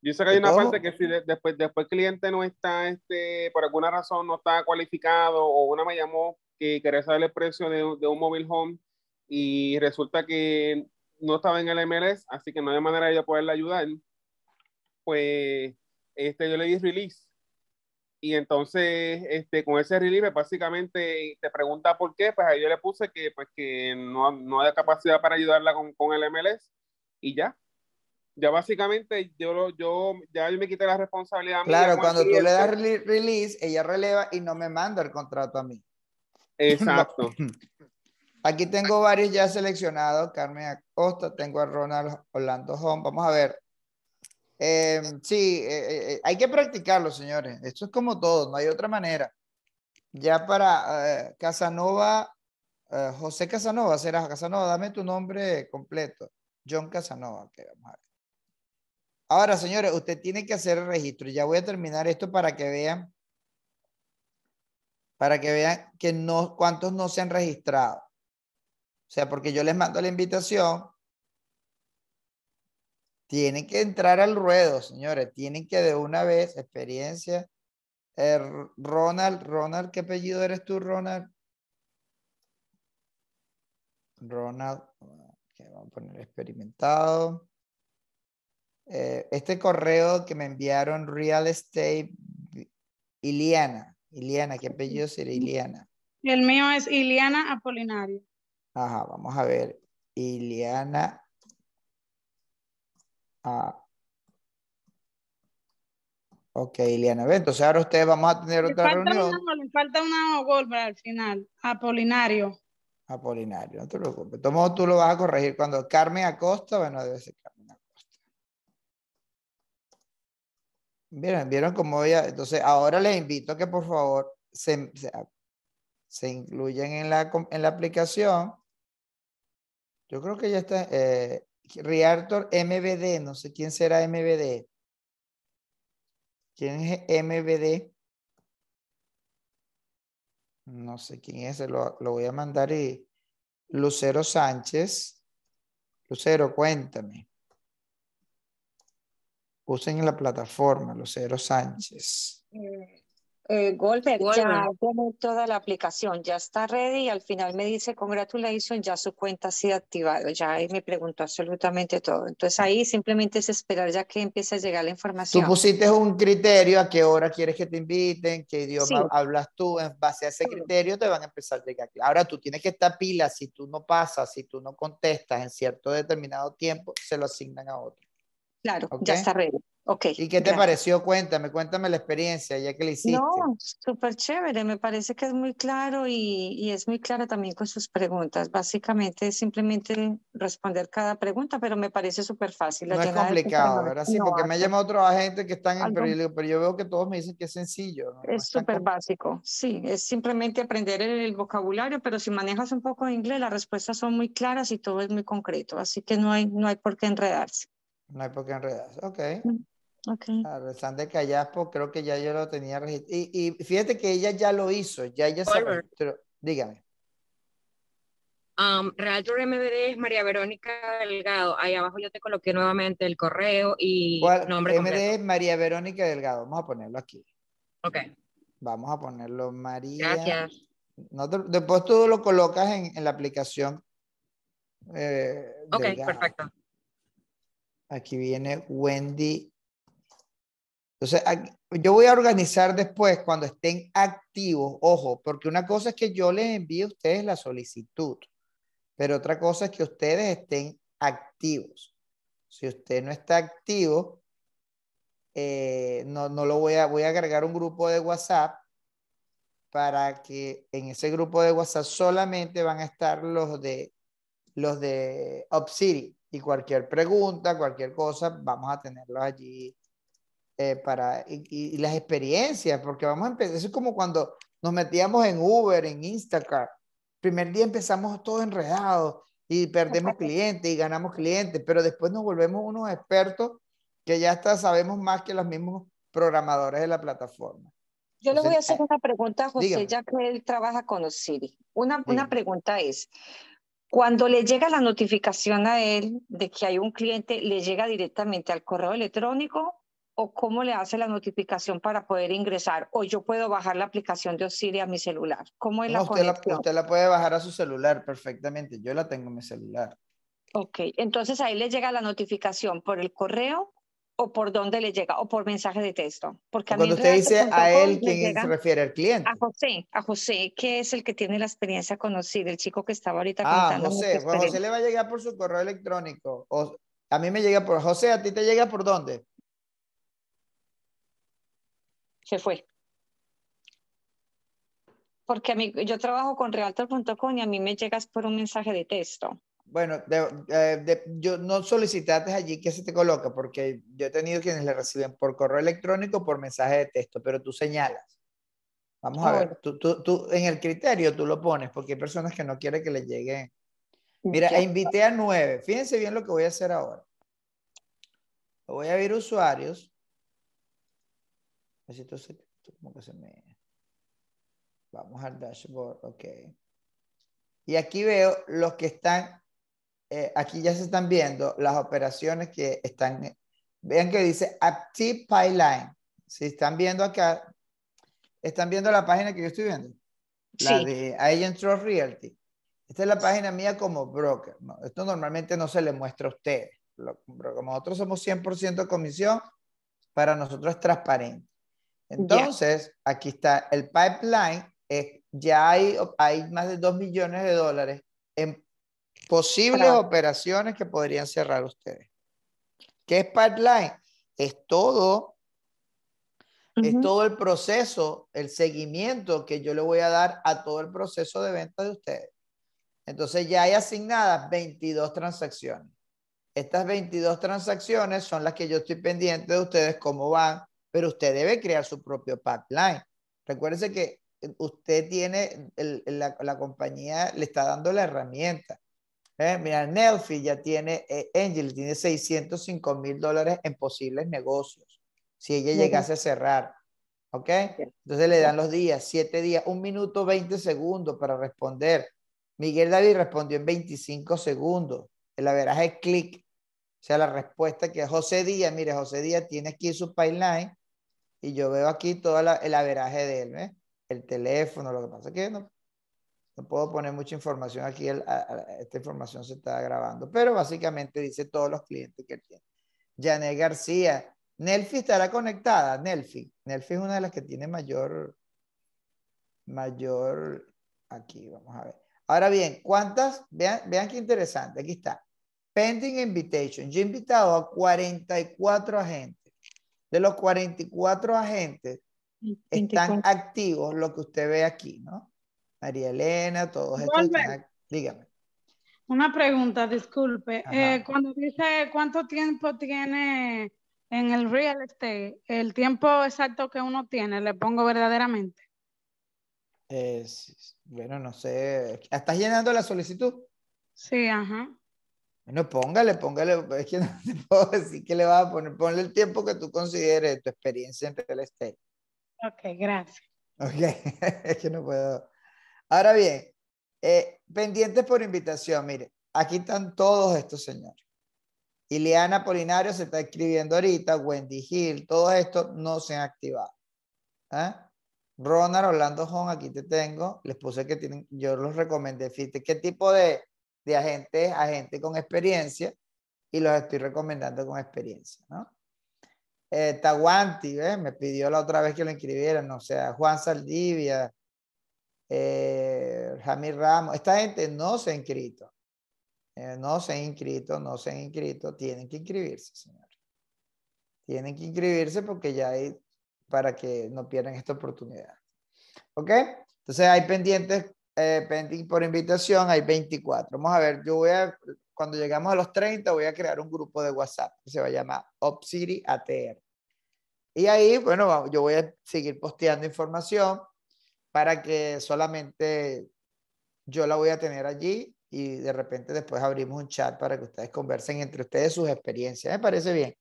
Yo sé que hay una parte que si después, después el cliente no está, este, por alguna razón no está cualificado, o una me llamó que quería saber el precio de, de un móvil home y resulta que no estaba en el MLS, así que no había manera de yo poderle ayudar, pues este, yo le di release. Y entonces, este, con ese release, básicamente te pregunta por qué, pues ahí yo le puse que, pues, que no, no había capacidad para ayudarla con, con el MLS y ya ya básicamente yo, yo, ya yo me quité la responsabilidad. Claro, cuando tú le das release, ella releva y no me manda el contrato a mí. Exacto. Aquí tengo varios ya seleccionados. Carmen Acosta, tengo a Ronald Orlando Home. Vamos a ver. Em, sí, eh, eh, eh, hay que practicarlo, señores. Esto es como todo, no hay otra manera. Ya para Casanova, José Casanova, será Casanova, dame tu nombre completo. John Casanova, que vamos a ver. Ahora, señores, usted tiene que hacer el registro. Ya voy a terminar esto para que vean, para que vean que no, cuántos no se han registrado. O sea, porque yo les mando la invitación. Tienen que entrar al ruedo, señores. Tienen que de una vez, experiencia. Eh, Ronald, Ronald, ¿qué apellido eres tú, Ronald? Ronald, que vamos a poner experimentado. Eh, este correo que me enviaron, Real Estate Iliana. Iliana, ¿qué apellido sería Iliana? El mío es Iliana Apolinario. Ajá, vamos a ver. Iliana ah, Ok, Iliana. Entonces ahora ustedes vamos a tener otra falta reunión. le falta una gol para el final. Apolinario. Apolinario, no te preocupes. Tomo, tú lo vas a corregir. Cuando Carmen Acosta, bueno, debe ser Vieron, vieron cómo ella. Entonces, ahora les invito a que por favor se, se, incluyan en la, aplicación. Yo creo que ya está. Eh, Riartor MBD, no sé quién será MBD. ¿Quién es MBD? No sé quién es, lo, lo voy a mandar y. Lucero Sánchez. Lucero, cuéntame usen en la plataforma, Lucero Sánchez. Mm, eh, Golpe, ya tengo toda la aplicación, ya está ready y al final me dice congratulación ya su cuenta ha sido activada, ya y me preguntó absolutamente todo. Entonces ahí simplemente es esperar ya que empiece a llegar la información. Tú pusiste un criterio a qué hora quieres que te inviten, qué idioma hablas tú, en base a ese criterio te van a empezar a llegar. Ahora tú tienes que estar pila, si tú no pasas, si tú no contestas en cierto determinado tiempo, se lo asignan a otro. Claro, ya está ready. Okay, ¿Y qué te pareció? Cuéntame, cuéntame la experiencia, ya que le hiciste. No, súper chévere, me parece que es muy claro y, es muy clara también con sus preguntas. Básicamente es simplemente responder cada pregunta, pero me parece súper fácil. no es complicado, ¿verdad? Sí, porque me llama otro agente que están en peligro, pero yo veo que todos me dicen que es sencillo. Es súper básico, sí, es simplemente aprender el, vocabulario, pero si manejas un poco de inglés, las respuestas son muy claras y todo es muy concreto, así que no hay, no hay por qué enredarse. No hay por qué enredarse. Ok. Mm, okay. Alexander Callaspo, creo que ya yo lo tenía registrado. Y, fíjate que ella ya lo hizo, ya ella se registró. Dígame. Um, Realtor MBD es María Verónica Delgado. Ahí abajo yo te coloqué nuevamente el correo y nombre MBD es María Verónica Delgado. Vamos a ponerlo aquí. Ok. Vamos a ponerlo María. Gracias. después tú lo colocas en, la aplicación. Eh, ok, perfecto. Aquí viene Wendy. Entonces, yo voy a organizar después cuando estén activos, ojo, porque una cosa es que yo les envíe a ustedes la solicitud, pero otra cosa es que ustedes estén activos. Si usted no está activo, eh, no, lo voy a, voy a agregar un grupo de WhatsApp para que en ese grupo de WhatsApp solamente van a estar los de los de y cualquier pregunta, cualquier cosa, vamos a tenerlo allí eh, para, y, las experiencias, porque vamos a empezar, eso es como cuando nos metíamos en Uber, en Instacart, primer día empezamos todos enredados y perdemos clientes y ganamos clientes, pero después nos volvemos unos expertos que ya sabemos más que los mismos programadores de la plataforma. Yo le voy a hacer una pregunta José, ya que él trabaja con Osiri. Una, una pregunta es, cuando le llega la notificación a él de que hay un cliente, ¿le llega directamente al correo electrónico o cómo le hace la notificación para poder ingresar? O yo puedo bajar la aplicación de Osiris a mi celular. ¿Cómo es la usted La, usted la puede bajar a su celular perfectamente. Yo la tengo en mi celular. Ok, entonces ahí le llega la notificación por el correo o por dónde le llega o por mensaje de texto. Porque a Cuando usted dice a él, ¿quién se refiere? ¿Al cliente? A José, a José, que es el que tiene la experiencia conocida, el chico que estaba ahorita ah, contando. José, pues, José le va a llegar por su correo electrónico. O, a mí me llega por, José, ¿a ti te llega por dónde? Se fue. Porque a yo trabajo con Realtor.com y a mí me llegas por un mensaje de texto. Bueno, eh, yo no solicitaste allí que se te coloque, porque yo he tenido quienes le reciben por correo electrónico por mensaje de texto, pero tú señalas. Vamos a ver, tú, en el criterio tú lo pones, porque hay personas que no quieren que le llegue. Mira, invité a nueve. Fíjense bien lo que voy a hacer ahora. Voy a ver usuarios. Vamos al dashboard, ok. Y aquí veo los que están eh, aquí ya se están viendo las operaciones que están, vean que dice Active Pipeline. Si están viendo acá, están viendo la página que yo estoy viendo, la de Agent Trust Realty. Esta es la página mía como broker. Esto normalmente no se le muestra a ustedes. como nosotros somos 100% comisión, para nosotros es transparente. Entonces, aquí está el pipeline. ya hay, hay más de 2 millones de dólares en Posibles operaciones que podrían cerrar ustedes. ¿Qué es pipeline? Es todo, es todo el proceso, el seguimiento que yo le voy a dar a todo el proceso de venta de ustedes. Entonces ya hay asignadas 22 transacciones. Estas 22 transacciones son las que yo estoy pendiente de ustedes, cómo van, pero usted debe crear su propio pipeline. Recuérdese que eh, usted tiene, la compañía le está dando la herramienta. Eh, mira, Nelfi ya tiene, eh, Angel tiene 605 mil dólares en posibles negocios. Si ella llegase a cerrar. ¿Ok? Entonces le dan los días, siete días, un minuto 20 segundos para responder. Miguel David respondió en 25 segundos. El averaje es clic. O sea, la respuesta que José Díaz, mire, José Díaz tiene aquí su pipeline y yo veo aquí todo el averaje de él, ¿eh? el teléfono, lo que pasa que no, no puedo poner mucha información aquí, esta información se está grabando, pero básicamente dice todos los clientes que tiene. Janet García, Nelfi estará conectada, Nelfi. Nelfi es una de las que tiene mayor, mayor, aquí vamos a ver. Ahora bien, ¿cuántas? Vean, vean qué interesante, aquí está. Pending invitation. Yo he invitado a 44 agentes. De los 44 agentes están activos lo que usted ve aquí, ¿no? María Elena, todos estos Dígame. Una pregunta, disculpe. Eh, cuando dice cuánto tiempo tiene en el real estate, el tiempo exacto que uno tiene, le pongo verdaderamente. bueno, no sé. ¿Estás llenando la solicitud? Sí, ajá. Bueno, póngale, póngale. Es que no te puedo decir le vas a poner. Ponle el tiempo que tú consideres tu experiencia en real estate. Ok, gracias. Ok, es que no puedo. Ahora bien, eh, pendientes por invitación, mire, aquí están todos estos señores. Ileana Polinario se está escribiendo ahorita, Wendy Hill, todos estos no se han activado. ¿Ah? Ronald Orlando Hon, aquí te tengo, les puse que tienen, yo los recomendé, fíjate qué tipo de, de agentes, agente con experiencia, y los estoy recomendando con experiencia, ¿no? Eh, me pidió la otra vez que lo inscribieran, o sea, Juan Saldivia, eh, Jamir Ramos, esta gente no se ha inscrito. Eh, no se ha inscrito, no se ha inscrito. Tienen que inscribirse, señor. Tienen que inscribirse porque ya hay para que no pierdan esta oportunidad. ¿Ok? Entonces hay pendientes, eh, por invitación, hay 24. Vamos a ver, yo voy a, cuando llegamos a los 30, voy a crear un grupo de WhatsApp que se va a llamar Upcity ATR. Y ahí, bueno, yo voy a seguir posteando información para que solamente yo la voy a tener allí y de repente después abrimos un chat para que ustedes conversen entre ustedes sus experiencias. Me parece bien.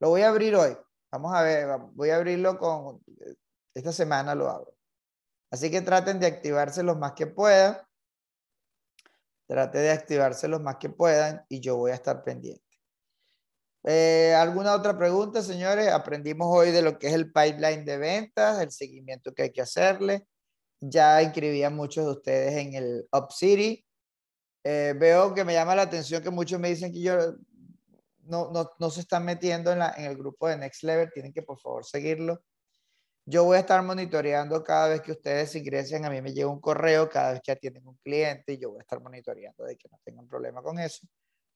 Lo voy a abrir hoy. Vamos a ver, voy a abrirlo con, esta semana lo abro. Así que traten de activarse los más que puedan. Traten de activarse los más que puedan y yo voy a estar pendiente. Eh, ¿Alguna otra pregunta, señores? Aprendimos hoy de lo que es el pipeline de ventas, el seguimiento que hay que hacerle, ya inscribí a muchos de ustedes en el Up City. Eh, veo que me llama la atención que muchos me dicen que yo no, se están metiendo en, el grupo de Next Level, tienen que por favor seguirlo. Yo voy a estar monitoreando cada vez que ustedes ingresen, a mí me llega un correo cada vez que atienden un cliente y yo voy a estar monitoreando de que no tengan problema con eso.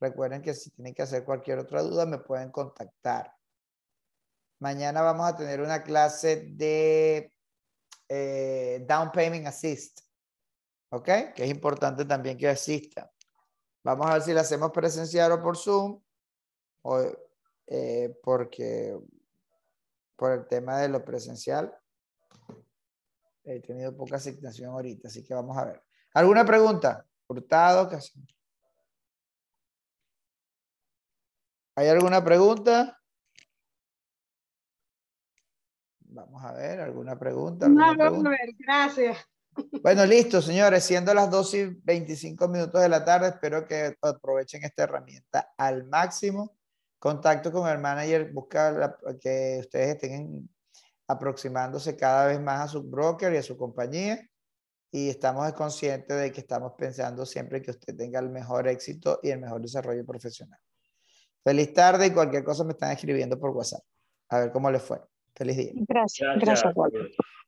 Recuerden que si tienen que hacer cualquier otra duda me pueden contactar. Mañana vamos a tener una clase de eh, down Payment Assist, ¿ok? Que es importante también que asista. Vamos a ver si la hacemos presencial o por Zoom, o, eh, porque por el tema de lo presencial he tenido poca asignación ahorita, así que vamos a ver. ¿Alguna pregunta? Hurtado, ¿qué hacemos? ¿Hay alguna pregunta? Vamos a ver, ¿alguna pregunta? no, vamos a ver, gracias. Bueno, listo, señores. Siendo las 12 y 25 minutos de la tarde, espero que aprovechen esta herramienta al máximo. Contacto con el manager, busca que ustedes estén aproximándose cada vez más a su broker y a su compañía. Y estamos conscientes de que estamos pensando siempre que usted tenga el mejor éxito y el mejor desarrollo profesional. Feliz tarde y cualquier cosa me están escribiendo por WhatsApp. A ver cómo les fue. Feliz día. Gracias, gracias, gracias